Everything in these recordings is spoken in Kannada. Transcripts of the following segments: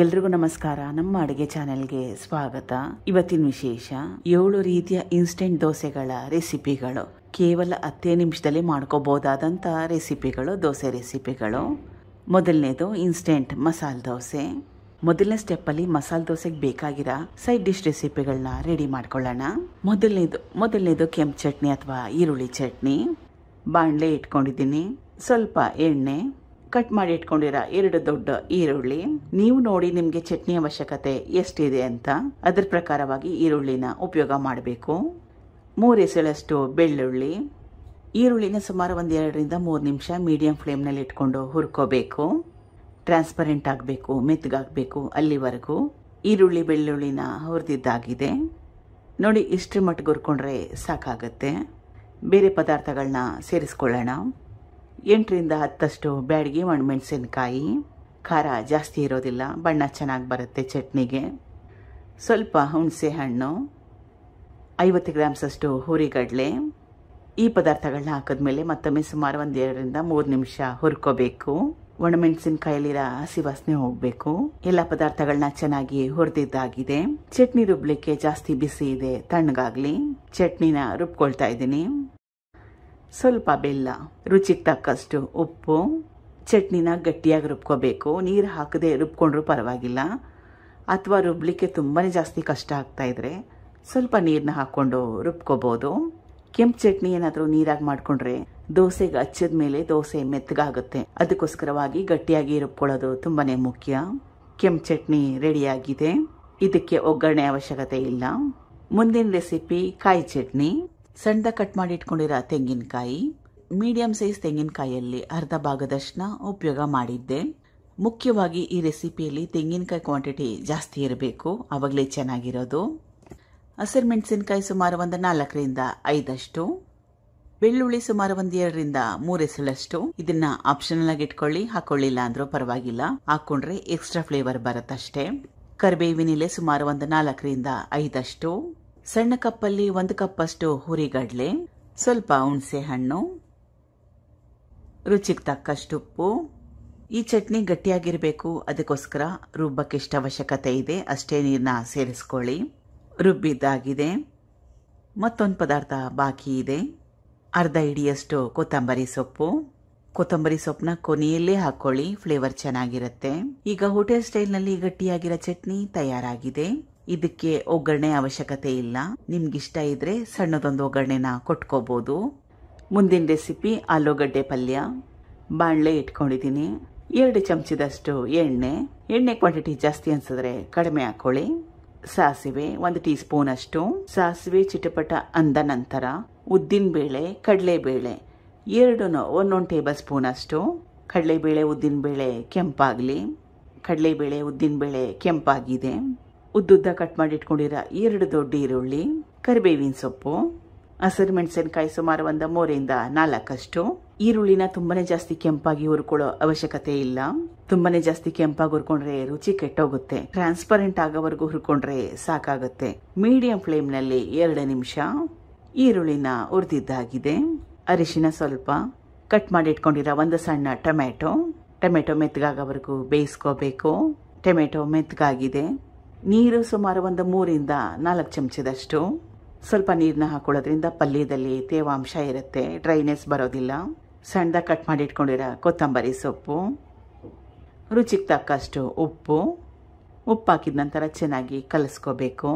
ಎಲ್ರಿಗೂ ನಮಸ್ಕಾರ ನಮ್ಮ ಅಡುಗೆ ಚಾನೆಲ್ಗೆ ಸ್ವಾಗತ ಇವತ್ತಿನ ವಿಶೇಷ ಏಳು ರೀತಿಯ ಇನ್ಸ್ಟೆಂಟ್ ದೋಸೆಗಳ ರೆಸಿಪಿಗಳು ಕೇವಲ ಹತ್ತೇ ನಿಮಿಷದಲ್ಲಿ ಮಾಡ್ಕೋಬಹುದಾದಂಥ ರೆಸಿಪಿಗಳು ದೋಸೆ ರೆಸಿಪಿಗಳು ಮೊದಲನೇದು ಇನ್ಸ್ಟೆಂಟ್ ಮಸಾಲೆ ದೋಸೆ ಮೊದಲನೇ ಸ್ಟೆಪ್ಪಲ್ಲಿ ಮಸಾಲೆ ದೋಸೆಗೆ ಬೇಕಾಗಿರೋ ಸೈಡ್ ಡಿಶ್ ರೆಸಿಪಿಗಳನ್ನ ರೆಡಿ ಮಾಡ್ಕೊಳ್ಳೋಣ ಮೊದಲನೇದು ಮೊದಲನೇದು ಕೆಂಪು ಚಟ್ನಿ ಅಥವಾ ಈರುಳ್ಳಿ ಚಟ್ನಿ ಬಾಣಲೆ ಇಟ್ಕೊಂಡಿದ್ದೀನಿ ಸ್ವಲ್ಪ ಎಣ್ಣೆ ಕಟ್ ಮಾಡಿ ಇಟ್ಕೊಂಡಿರೋ ಎರಡು ದೊಡ್ಡ ಈರುಳ್ಳಿ ನೀವು ನೋಡಿ ನಿಮಗೆ ಚಟ್ನಿ ಅವಶ್ಯಕತೆ ಎಷ್ಟಿದೆ ಅಂತ ಅದರ ಪ್ರಕಾರವಾಗಿ ಈರುಳ್ಳಿನ ಉಪಯೋಗ ಮಾಡಬೇಕು ಮೂರು ಬೆಳ್ಳುಳ್ಳಿ ಈರುಳ್ಳಿನ ಸುಮಾರು ಒಂದು ಎರಡರಿಂದ ಮೂರು ನಿಮಿಷ ಮೀಡಿಯಂ ಫ್ಲೇಮ್ನಲ್ಲಿ ಇಟ್ಕೊಂಡು ಹುರ್ಕೋಬೇಕು ಟ್ರಾನ್ಸ್ಪರೆಂಟ್ ಆಗಬೇಕು ಮೆತ್ತಗಾಗಬೇಕು ಅಲ್ಲಿವರೆಗೂ ಈರುಳ್ಳಿ ಬೆಳ್ಳುಳ್ಳಿನ ಹುರಿದಿದ್ದಾಗಿದೆ ನೋಡಿ ಇಷ್ಟು ಮಟ್ಟಿಗೆ ಹುರ್ಕೊಂಡ್ರೆ ಸಾಕಾಗುತ್ತೆ ಬೇರೆ ಪದಾರ್ಥಗಳನ್ನ ಸೇರಿಸ್ಕೊಳ್ಳೋಣ ಎಂಟರಿಂದ ಹತ್ತಷ್ಟು ಬ್ಯಾಡಿಗೆ ಒಣಮೆಣಸಿನ್ಕಾಯಿ ಖಾರ ಜಾಸ್ತಿ ಇರೋದಿಲ್ಲ ಬಣ್ಣ ಚೆನ್ನಾಗಿ ಬರುತ್ತೆ ಚಟ್ನಿಗೆ ಸ್ವಲ್ಪ ಹುಣಸೆ ಹಣ್ಣು ಐವತ್ತು ಗ್ರಾಮ್ಸಷ್ಟು ಹುರಿಗಡಲೆ ಈ ಪದಾರ್ಥಗಳನ್ನ ಹಾಕಿದ್ಮೇಲೆ ಮತ್ತೊಮ್ಮೆ ಸುಮಾರು ಒಂದು ಎರಡರಿಂದ ಮೂರು ನಿಮಿಷ ಹುರ್ಕೋಬೇಕು ಒಣಮೆಣಸಿನ್ಕಾಯಲ್ಲಿರೋ ಹಸಿ ವಾಸನೆ ಹೋಗಬೇಕು ಎಲ್ಲ ಪದಾರ್ಥಗಳನ್ನ ಚೆನ್ನಾಗಿ ಹುರಿದಿದ್ದಾಗಿದೆ ಚಟ್ನಿ ರುಬ್ಲಿಕ್ಕೆ ಜಾಸ್ತಿ ಬಿಸಿ ಇದೆ ತಣ್ಣಗಾಗ್ಲಿ ಚಟ್ನಿನ ರುಬ್ಕೊಳ್ತಾ ಇದ್ದೀನಿ ಸ್ವಲ್ಪ ಬೆಲ್ಲ ರುಚಿಗೆ ತಕ್ಕಷ್ಟು ಉಪ್ಪು ಚಟ್ನಿನ ಗಟ್ಟಿಯಾಗಿ ರುಬ್ಕೋಬೇಕು ನೀರು ಹಾಕದೆ ರುಬ್ಕೊಂಡ್ರೂ ಪರವಾಗಿಲ್ಲ ಅಥವಾ ರುಬ್ಲಿಕ್ಕೆ ತುಂಬಾ ಜಾಸ್ತಿ ಕಷ್ಟ ಆಗ್ತಾ ಇದ್ರೆ ಸ್ವಲ್ಪ ನೀರನ್ನ ಹಾಕ್ಕೊಂಡು ರುಬ್ಕೋಬಹುದು ಕೆಂಪು ಚಟ್ನಿ ಏನಾದರೂ ನೀರಾಗಿ ಮಾಡಿಕೊಂಡ್ರೆ ದೋಸೆಗೆ ಹಚ್ಚದ ಮೇಲೆ ದೋಸೆ ಮೆತ್ತಗಾಗುತ್ತೆ ಅದಕ್ಕೋಸ್ಕರವಾಗಿ ಗಟ್ಟಿಯಾಗಿ ರುಬ್ಕೊಳ್ಳೋದು ತುಂಬಾ ಮುಖ್ಯ ಕೆಂಪು ಚಟ್ನಿ ರೆಡಿಯಾಗಿದೆ ಇದಕ್ಕೆ ಒಗ್ಗರಣೆ ಅವಶ್ಯಕತೆ ಇಲ್ಲ ಮುಂದಿನ ರೆಸಿಪಿ ಕಾಯಿ ಚಟ್ನಿ ಸಣ್ಣದಾಗ ಕಟ್ ಮಾಡಿ ಇಟ್ಕೊಂಡಿರೋ ತೆಂಗಿನಕಾಯಿ ಮೀಡಿಯಂ ಸೈಜ್ ತೆಂಗಿನಕಾಯಲ್ಲಿ ಅರ್ಧ ಭಾಗದಷ್ಟನ್ನ ಉಪಯೋಗ ಮಾಡಿದ್ದೆ ಮುಖ್ಯವಾಗಿ ಈ ರೆಸಿಪಿಯಲ್ಲಿ ತೆಂಗಿನಕಾಯಿ ಕ್ವಾಂಟಿಟಿ ಜಾಸ್ತಿ ಇರಬೇಕು ಆವಾಗಲೇ ಚೆನ್ನಾಗಿರೋದು ಹಸಿರು ಮೆಣಸಿನಕಾಯಿ ಸುಮಾರು ಒಂದು ನಾಲ್ಕರಿಂದ ಐದಷ್ಟು ಬೆಳ್ಳುಳ್ಳಿ ಸುಮಾರು ಒಂದು ಎರಡರಿಂದ ಮೂರು ಎಸಳಷ್ಟು ಇದನ್ನ ಆಪ್ಷನಲ್ ಆಗಿ ಇಟ್ಕೊಳ್ಳಿ ಹಾಕೊಳ್ಳಿಲ್ಲ ಅಂದ್ರೂ ಪರವಾಗಿಲ್ಲ ಹಾಕೊಂಡ್ರೆ ಎಕ್ಸ್ಟ್ರಾ ಫ್ಲೇವರ್ ಬರುತ್ತಷ್ಟೇ ಕರಿಬೇವಿನಿಲೆ ಸುಮಾರು ಒಂದು ನಾಲ್ಕರಿಂದ ಐದಷ್ಟು ಸಣ್ಣ ಕಪ್ಪಲ್ಲಿ ಒಂದು ಕಪ್ಪಷ್ಟು ಹುರಿಗಡಲೆ ಸ್ವಲ್ಪ ಹುಣಸೆ ಹಣ್ಣು ರುಚಿಗೆ ತಕ್ಕಷ್ಟು ಉಪ್ಪು ಈ ಚಟ್ನಿ ಗಟ್ಟಿಯಾಗಿರಬೇಕು ಅದಕ್ಕೋಸ್ಕರ ರುಬ್ಬಕ್ಕೆ ಇಷ್ಟ ಅವಶ್ಯಕತೆ ಇದೆ ಅಷ್ಟೇ ನೀರನ್ನ ಸೇರಿಸ್ಕೊಳ್ಳಿ ರುಬ್ಬಿದ್ದಾಗಿದೆ ಮತ್ತೊಂದು ಪದಾರ್ಥ ಬಾಕಿ ಇದೆ ಅರ್ಧ ಇಡಿಯಷ್ಟು ಕೊತ್ತಂಬರಿ ಸೊಪ್ಪು ಕೊತ್ತಂಬರಿ ಸೊಪ್ಪನ್ನ ಕೊನೆಯಲ್ಲೇ ಹಾಕ್ಕೊಳ್ಳಿ ಫ್ಲೇವರ್ ಚೆನ್ನಾಗಿರುತ್ತೆ ಈಗ ಹೋಟೆಲ್ ಸ್ಟೈಲ್ನಲ್ಲಿ ಗಟ್ಟಿಯಾಗಿರೋ ಚಟ್ನಿ ತಯಾರಾಗಿದೆ ಇದಕ್ಕೆ ಒಗ್ಗರಣೆ ಅವಶ್ಯಕತೆ ಇಲ್ಲ ನಿಮ್ಗಿಷ್ಟ ಇದ್ರೆ ಸಣ್ಣದೊಂದು ಒಗ್ಗರಣೆನ ಕೊಟ್ಕೋಬಹುದು ಮುಂದಿನ ರೆಸಿಪಿ ಆಲೂಗಡ್ಡೆ ಪಲ್ಯ ಬಾಣಲೆ ಇಟ್ಕೊಂಡಿದ್ದೀನಿ ಎರಡು ಚಮಚದಷ್ಟು ಎಣ್ಣೆ ಎಣ್ಣೆ ಕ್ವಾಂಟಿಟಿ ಜಾಸ್ತಿ ಅನ್ಸಿದ್ರೆ ಕಡಿಮೆ ಹಾಕೊಳ್ಳಿ ಸಾಸಿವೆ ಒಂದು ಟೀ ಸ್ಪೂನ್ ಅಷ್ಟು ಸಾಸಿವೆ ಚಿಟಪಟ ಅಂದ ನಂತರ ಉದ್ದಿನ ಬೇಳೆ ಕಡಲೆಬೇಳೆ ಎರಡು ಒಂದೊಂದು ಟೇಬಲ್ ಸ್ಪೂನ್ ಅಷ್ಟು ಕಡಲೆಬೇಳೆ ಉದ್ದಿನಬೇಳೆ ಕೆಂಪಾಗಲಿ ಕಡಲೆಬೇಳೆ ಉದ್ದಿನಬೇಳೆ ಕೆಂಪಾಗಿದೆ ಉದ್ದುದ್ದ ಕಟ್ ಮಾಡಿ ಎರಡು ದೊಡ್ಡ ಈರುಳ್ಳಿ ಕರಿಬೇವಿನ ಸೊಪ್ಪು ಹಸಿರು ಮೆಣಸಿನಕಾಯಿ ಸುಮಾರು ಒಂದು ಮೂರಿಂದ ನಾಲ್ಕಷ್ಟು ಈರುಳ್ಳಿನ ತುಂಬಾನೇ ಜಾಸ್ತಿ ಕೆಂಪಾಗಿ ಹುರ್ಕೊಳ್ಳೋ ಅವಶ್ಯಕತೆ ಇಲ್ಲ ತುಂಬಾನೇ ಜಾಸ್ತಿ ಕೆಂಪಾಗಿ ಹುರ್ಕೊಂಡ್ರೆ ರುಚಿ ಕೆಟ್ಟೋಗುತ್ತೆ ಟ್ರಾನ್ಸ್ಪರೆಂಟ್ ಆಗೋವರೆಗೂ ಹುರ್ಕೊಂಡ್ರೆ ಸಾಕಾಗುತ್ತೆ ಮೀಡಿಯಂ ಫ್ಲೇಮ್ ನಲ್ಲಿ ಎರಡು ನಿಮಿಷ ಈರುಳ್ಳಿನ ಹುರಿದಿದ್ದಾಗಿದೆ ಅರಿಶಿನ ಸ್ವಲ್ಪ ಕಟ್ ಮಾಡಿ ಇಟ್ಕೊಂಡಿರೋ ಒಂದು ಸಣ್ಣ ಟೊಮೆಟೊ ಟೊಮೆಟೊ ಮೆತ್ತಗಾಗೋವರೆಗೂ ಬೇಯಿಸ್ಕೋಬೇಕು ಟೊಮೆಟೊ ಮೆತ್ತಗಾಗಿದೆ ನೀರು ಸುಮಾರು ಒಂದು ಮೂರಿಂದ ನಾಲ್ಕು ಚಮಚದಷ್ಟು ಸ್ವಲ್ಪ ನೀರನ್ನ ಹಾಕೊಳ್ಳೋದ್ರಿಂದ ಪಲ್ಯದಲ್ಲಿ ತೇವಾಂಶ ಇರುತ್ತೆ ಡ್ರೈನೆಸ್ ಬರೋದಿಲ್ಲ ಸಣ್ಣದಾಗಿ ಕಟ್ ಮಾಡಿ ಇಟ್ಕೊಂಡಿರೋ ಕೊತ್ತಂಬರಿ ಸೊಪ್ಪು ರುಚಿಗೆ ತಕ್ಕಷ್ಟು ಉಪ್ಪು ಉಪ್ಪು ಹಾಕಿದ ನಂತರ ಚೆನ್ನಾಗಿ ಕಲಸ್ಕೋಬೇಕು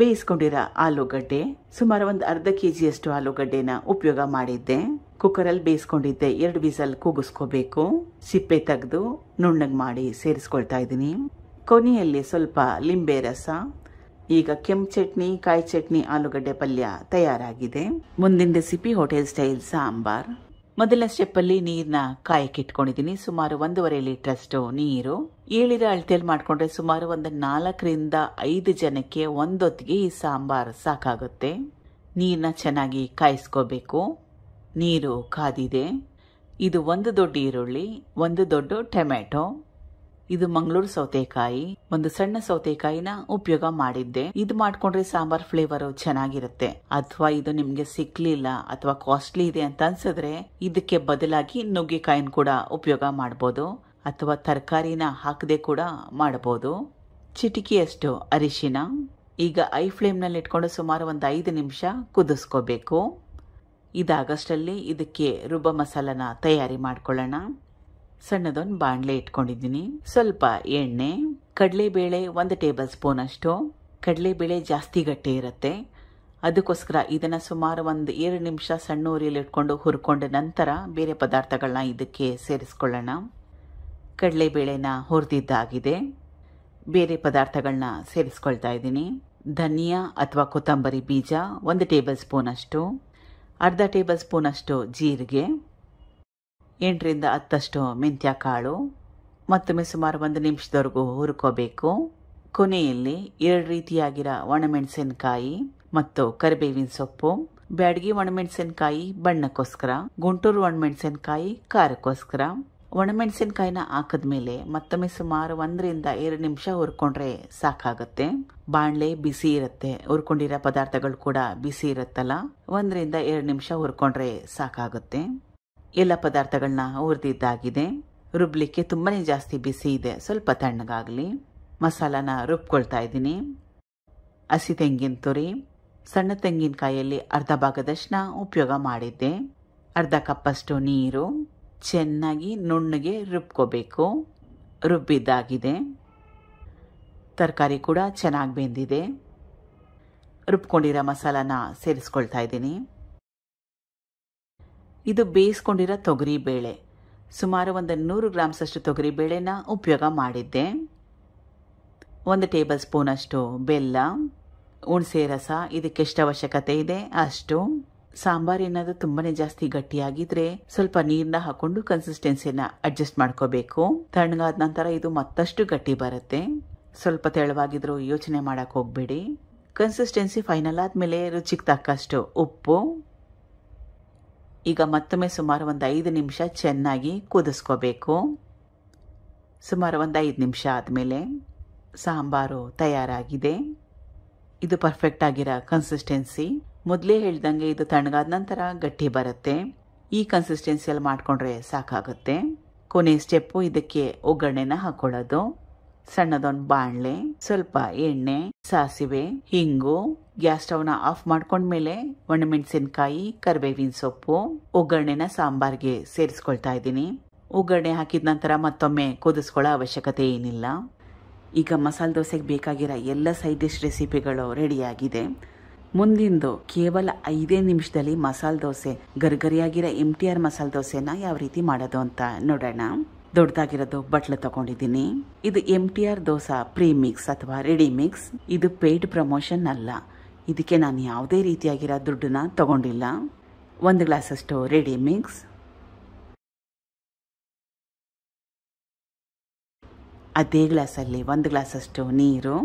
ಬೇಯಿಸ್ಕೊಂಡಿರೋ ಆಲೂಗಡ್ಡೆ ಸುಮಾರು ಒಂದು ಅರ್ಧ ಕೆ ಜಿಯಷ್ಟು ಆಲೂಗಡ್ಡೆನ ಉಪಯೋಗ ಮಾಡಿದ್ದೆ ಕುಕ್ಕರಲ್ಲಿ ಬೇಯಿಸ್ಕೊಂಡಿದ್ದೆ ಎರಡು ವಿಸಲ್ ಕೂಗಿಸ್ಕೋಬೇಕು ಸಿಪ್ಪೆ ತೆಗೆದು ನುಣ್ಣಗೆ ಮಾಡಿ ಸೇರಿಸ್ಕೊಳ್ತಾ ಇದ್ದೀನಿ ಕೊನೆಯಲ್ಲಿ ಸ್ವಲ್ಪ ಲಿಂಬೆ ರಸ ಈಗ ಕೆಂಪು ಚಟ್ನಿ ಕಾಯಿ ಚಟ್ನಿ ಆಲೂಗಡ್ಡೆ ಪಲ್ಯ ತಯಾರಾಗಿದೆ ಮುಂದಿನ ರೆಸಿಪಿ ಹೋಟೆಲ್ ಸ್ಟೈಲ್ ಸಾಂಬಾರ್ ಮೊದಲ ನೀರ್ನ ನೀರನ್ನ ಇಟ್ಕೊಂಡಿದ್ದೀನಿ ಸುಮಾರು ಒಂದೂವರೆ ಅಷ್ಟು ನೀರು ಏಳಿದ ಅಳತೆಯಲ್ಲಿ ಮಾಡಿಕೊಂಡ್ರೆ ಸುಮಾರು ಒಂದು ನಾಲ್ಕರಿಂದ ಐದು ಜನಕ್ಕೆ ಒಂದೊತ್ತಿಗೆ ಈ ಸಾಂಬಾರ್ ಸಾಕಾಗುತ್ತೆ ನೀರನ್ನ ಚೆನ್ನಾಗಿ ಕಾಯಿಸ್ಕೋಬೇಕು ನೀರು ಕಾದಿದೆ ಇದು ಒಂದು ದೊಡ್ಡ ಈರುಳ್ಳಿ ಒಂದು ದೊಡ್ಡ ಟೊಮೆಟೊ ಇದು ಮಂಗಳೂರು ಸೌತೆಕಾಯಿ ಒಂದು ಸಣ್ಣ ಸೌತೆಕಾಯಿನ ಉಪಯೋಗ ಮಾಡಿದ್ದೆ ಇದು ಮಾಡ್ಕೊಂಡ್ರೆ ಸಾಂಬಾರ್ ಫ್ಲೇವರ್ ಚೆನ್ನಾಗಿರುತ್ತೆ ಅಥವಾ ಇದು ನಿಮ್ಗೆ ಸಿಕ್ಲಿಲ್ಲ ಅಥವಾ ಕಾಸ್ಟ್ಲಿ ಇದೆ ಅಂತ ಅನ್ಸಿದ್ರೆ ಇದಕ್ಕೆ ಬದಲಾಗಿ ನುಗ್ಗೆಕಾಯಿನ ಕೂಡ ಉಪಯೋಗ ಮಾಡಬಹುದು ಅಥವಾ ತರಕಾರಿನ ಹಾಕದೆ ಕೂಡ ಮಾಡಬಹುದು ಚಿಟಿಕೆಯಷ್ಟು ಅರಿಶಿನ ಈಗ ಐ ನಲ್ಲಿ ಇಟ್ಕೊಂಡು ಸುಮಾರು ಒಂದು ಐದು ನಿಮಿಷ ಕುದಿಸ್ಕೋಬೇಕು ಇದಾಗಷ್ಟಲ್ಲಿ ಇದಕ್ಕೆ ರುಬ್ಬ ಮಸಾಲನ ತಯಾರಿ ಮಾಡ್ಕೊಳ್ಳೋಣ ಸಣ್ಣದೊಂದು ಬಾಣಲೆ ಇಟ್ಕೊಂಡಿದ್ದೀನಿ ಸ್ವಲ್ಪ ಎಣ್ಣೆ ಕಡಲೆಬೇಳೆ ಒಂದು ಟೇಬಲ್ ಸ್ಪೂನ್ ಅಷ್ಟು ಕಡಲೆಬೇಳೆ ಜಾಸ್ತಿ ಗಟ್ಟಿ ಇರುತ್ತೆ ಅದಕ್ಕೋಸ್ಕರ ಇದನ್ನು ಸುಮಾರು ಒಂದು ಎರಡು ನಿಮಿಷ ಸಣ್ಣ ಉರಿಯಲ್ಲಿ ಇಟ್ಕೊಂಡು ಹುರ್ಕೊಂಡ ನಂತರ ಬೇರೆ ಪದಾರ್ಥಗಳನ್ನ ಇದಕ್ಕೆ ಸೇರಿಸ್ಕೊಳ್ಳೋಣ ಕಡಲೆಬೇಳೆನ ಹುರಿದಿದ್ದಾಗಿದೆ ಬೇರೆ ಪದಾರ್ಥಗಳನ್ನ ಸೇರಿಸ್ಕೊಳ್ತಾ ಇದ್ದೀನಿ ಧನಿಯಾ ಅಥವಾ ಕೊತ್ತಂಬರಿ ಬೀಜ ಒಂದು ಟೇಬಲ್ ಸ್ಪೂನಷ್ಟು ಅಷ್ಟು ಅರ್ಧ ಟೇಬಲ್ ಸ್ಪೂನಷ್ಟು ಅಷ್ಟು ಜೀರಿಗೆ ಎಂಟರಿಂದ ಹತ್ತಷ್ಟು ಮೆಂತ್ಯ ಕಾಳು ಮತ್ತೊಮ್ಮೆ ಸುಮಾರು ಒಂದು ನಿಮಿಷದವರೆಗೂ ಹುರ್ಕೋಬೇಕು ಕೊನೆಯಲ್ಲಿ ಎರಡು ರೀತಿಯಾಗಿರೋ ಒಣಮೆಣಸಿನಕಾಯಿ ಮತ್ತು ಕರಿಬೇವಿನ ಸೊಪ್ಪು ಬ್ಯಾಡಗಿ ಒಣಮೆಣಸಿನಕಾಯಿ ಬಣ್ಣಕ್ಕೋಸ್ಕರ ಗುಂಟೂರು ಒಣಮೆಣಸಿನಕಾಯಿ ಖಾರಕ್ಕೋಸ್ಕರ ಒಣಮೆಣಸಿನಕಾಯಿನ ಮೇಲೆ ಮತ್ತೊಮ್ಮೆ ಸುಮಾರು ಒಂದರಿಂದ ಎರಡು ನಿಮಿಷ ಹುರ್ಕೊಂಡ್ರೆ ಸಾಕಾಗುತ್ತೆ ಬಾಣಲೆ ಬಿಸಿ ಇರುತ್ತೆ ಹುರ್ಕೊಂಡಿರೋ ಪದಾರ್ಥಗಳು ಕೂಡ ಬಿಸಿ ಇರುತ್ತಲ್ಲ ಒಂದರಿಂದ ಎರಡು ನಿಮಿಷ ಹುರ್ಕೊಂಡ್ರೆ ಸಾಕಾಗುತ್ತೆ ಎಲ್ಲ ಪದಾರ್ಥಗಳನ್ನ ಹುರಿದಿದ್ದಾಗಿದೆ ರುಬ್ಲಿಕ್ಕೆ ತುಂಬಾ ಜಾಸ್ತಿ ಬಿಸಿ ಇದೆ ಸ್ವಲ್ಪ ತಣ್ಣಗಾಗಲಿ ಮಸಾಲಾನ ರುಬ್ಕೊಳ್ತಾ ಇದ್ದೀನಿ ಹಸಿ ತೆಂಗಿನ ತುರಿ ಸಣ್ಣ ತೆಂಗಿನಕಾಯಲ್ಲಿ ಅರ್ಧ ಭಾಗದಷ್ಟನ್ನ ಉಪಯೋಗ ಮಾಡಿದ್ದೆ ಅರ್ಧ ಕಪ್ಪಷ್ಟು ನೀರು ಚೆನ್ನಾಗಿ ನುಣ್ಣಗೆ ರುಬ್ಕೋಬೇಕು ರುಬ್ಬಿದ್ದಾಗಿದೆ ತರಕಾರಿ ಕೂಡ ಚೆನ್ನಾಗಿ ಬೆಂದಿದೆ ರುಬ್ಕೊಂಡಿರೋ ಮಸಾಲಾನ ಸೇರಿಸ್ಕೊಳ್ತಾ ಇದ್ದೀನಿ ಇದು ಬೇಯಿಸ್ಕೊಂಡಿರೋ ತೊಗರಿ ಬೇಳೆ ಸುಮಾರು ಒಂದು ನೂರು ಗ್ರಾಮ್ಸಷ್ಟು ಬೇಳೆನ ಉಪಯೋಗ ಮಾಡಿದ್ದೆ ಒಂದು ಟೇಬಲ್ ಸ್ಪೂನ್ ಅಷ್ಟು ಬೆಲ್ಲ ಹುಣಸೆ ರಸ ಇದಕ್ಕೆ ಎಷ್ಟು ಅವಶ್ಯಕತೆ ಇದೆ ಅಷ್ಟು ಸಾಂಬಾರು ಏನಾದರೂ ತುಂಬಾ ಜಾಸ್ತಿ ಗಟ್ಟಿಯಾಗಿದ್ರೆ ಸ್ವಲ್ಪ ನೀರನ್ನ ಹಾಕೊಂಡು ಕನ್ಸಿಸ್ಟೆನ್ಸಿನ ಅಡ್ಜಸ್ಟ್ ಮಾಡ್ಕೋಬೇಕು ತಣ್ಣಗಾದ ನಂತರ ಇದು ಮತ್ತಷ್ಟು ಗಟ್ಟಿ ಬರುತ್ತೆ ಸ್ವಲ್ಪ ತೆಳುವಾಗಿದ್ರು ಯೋಚನೆ ಮಾಡಕ್ಕೆ ಹೋಗಬೇಡಿ ಕನ್ಸಿಸ್ಟೆನ್ಸಿ ಫೈನಲ್ ಆದಮೇಲೆ ರುಚಿಗೆ ತಕ್ಕಷ್ಟು ಉಪ್ಪು ಈಗ ಮತ್ತೊಮ್ಮೆ ಸುಮಾರು ಒಂದು ಐದು ನಿಮಿಷ ಚೆನ್ನಾಗಿ ಕುದಿಸ್ಕೋಬೇಕು ಸುಮಾರು ಒಂದು ಐದು ನಿಮಿಷ ಆದಮೇಲೆ ಸಾಂಬಾರು ತಯಾರಾಗಿದೆ ಇದು ಪರ್ಫೆಕ್ಟ್ ಆಗಿರೋ ಕನ್ಸಿಸ್ಟೆನ್ಸಿ ಮೊದಲೇ ಹೇಳ್ದಂಗೆ ಇದು ತಣ್ಣಗಾದ ನಂತರ ಗಟ್ಟಿ ಬರುತ್ತೆ ಈ ಕನ್ಸಿಸ್ಟೆನ್ಸಿಯಲ್ಲಿ ಮಾಡಿಕೊಂಡ್ರೆ ಸಾಕಾಗುತ್ತೆ ಕೊನೆ ಸ್ಟೆಪ್ಪು ಇದಕ್ಕೆ ಒಗ್ಗರಣೆನ ಹಾಕ್ಕೊಳ್ಳೋದು ಸಣ್ಣದೊಂದು ಬಾಣಲೆ ಸ್ವಲ್ಪ ಎಣ್ಣೆ ಸಾಸಿವೆ ಹಿಂಗು ಗ್ಯಾಸ್ ಸ್ಟವ್ ನ ಆಫ್ ಮಾಡ್ಕೊಂಡ್ಮೇಲೆ ಒಣಮೆಣಸಿನಕಾಯಿ ಕರಿಬೇವಿನ ಸೊಪ್ಪು ಒಗ್ಗರಣೆನ ಸಾಂಬಾರ್ಗೆ ಸೇರಿಸ್ಕೊಳ್ತಾ ಇದ್ದೀನಿ ಒಗ್ಗರಣೆ ಹಾಕಿದ ನಂತರ ಮತ್ತೊಮ್ಮೆ ಕುದಿಸ್ಕೊಳ್ಳೋ ಅವಶ್ಯಕತೆ ಏನಿಲ್ಲ ಈಗ ಮಸಾಲೆ ದೋಸೆಗೆ ಬೇಕಾಗಿರೋ ಎಲ್ಲ ಸೈಡ್ ಡಿಶ್ ರೆಸಿಪಿಗಳು ರೆಡಿಯಾಗಿದೆ ಮುಂದಿಂದು ಕೇವಲ ಐದೇ ನಿಮಿಷದಲ್ಲಿ ಮಸಾಲೆ ದೋಸೆ ಗರ್ಗರಿಯಾಗಿರೋ ಎಮ್ ಟಿ ಆರ್ ಮಸಾಲೆ ದೋಸೆನ ಯಾವ ರೀತಿ ಮಾಡೋದು ಅಂತ ನೋಡೋಣ ದೊಡ್ಡದಾಗಿರೋದು ಬಟ್ಲು ತಗೊಂಡಿದ್ದೀನಿ ಇದು M T R dosa premix mix ಅಥವಾ ರೆಡಿ ಮಿಕ್ಸ್ ಇದು ಪೇಯ್ಡ್ ಪ್ರಮೋಷನ್ ಅಲ್ಲ ಇದಕ್ಕೆ ನಾನು ಯಾವುದೇ ರೀತಿಯಾಗಿರೋ ದುಡ್ಡನ್ನ ತಗೊಂಡಿಲ್ಲ ಒಂದು ಗ್ಲಾಸಷ್ಟು ರೆಡಿ ಮಿಕ್ಸ್ ಅದೇ ಗ್ಲಾಸಲ್ಲಿ ಒಂದು ಗ್ಲಾಸಷ್ಟು ನೀರು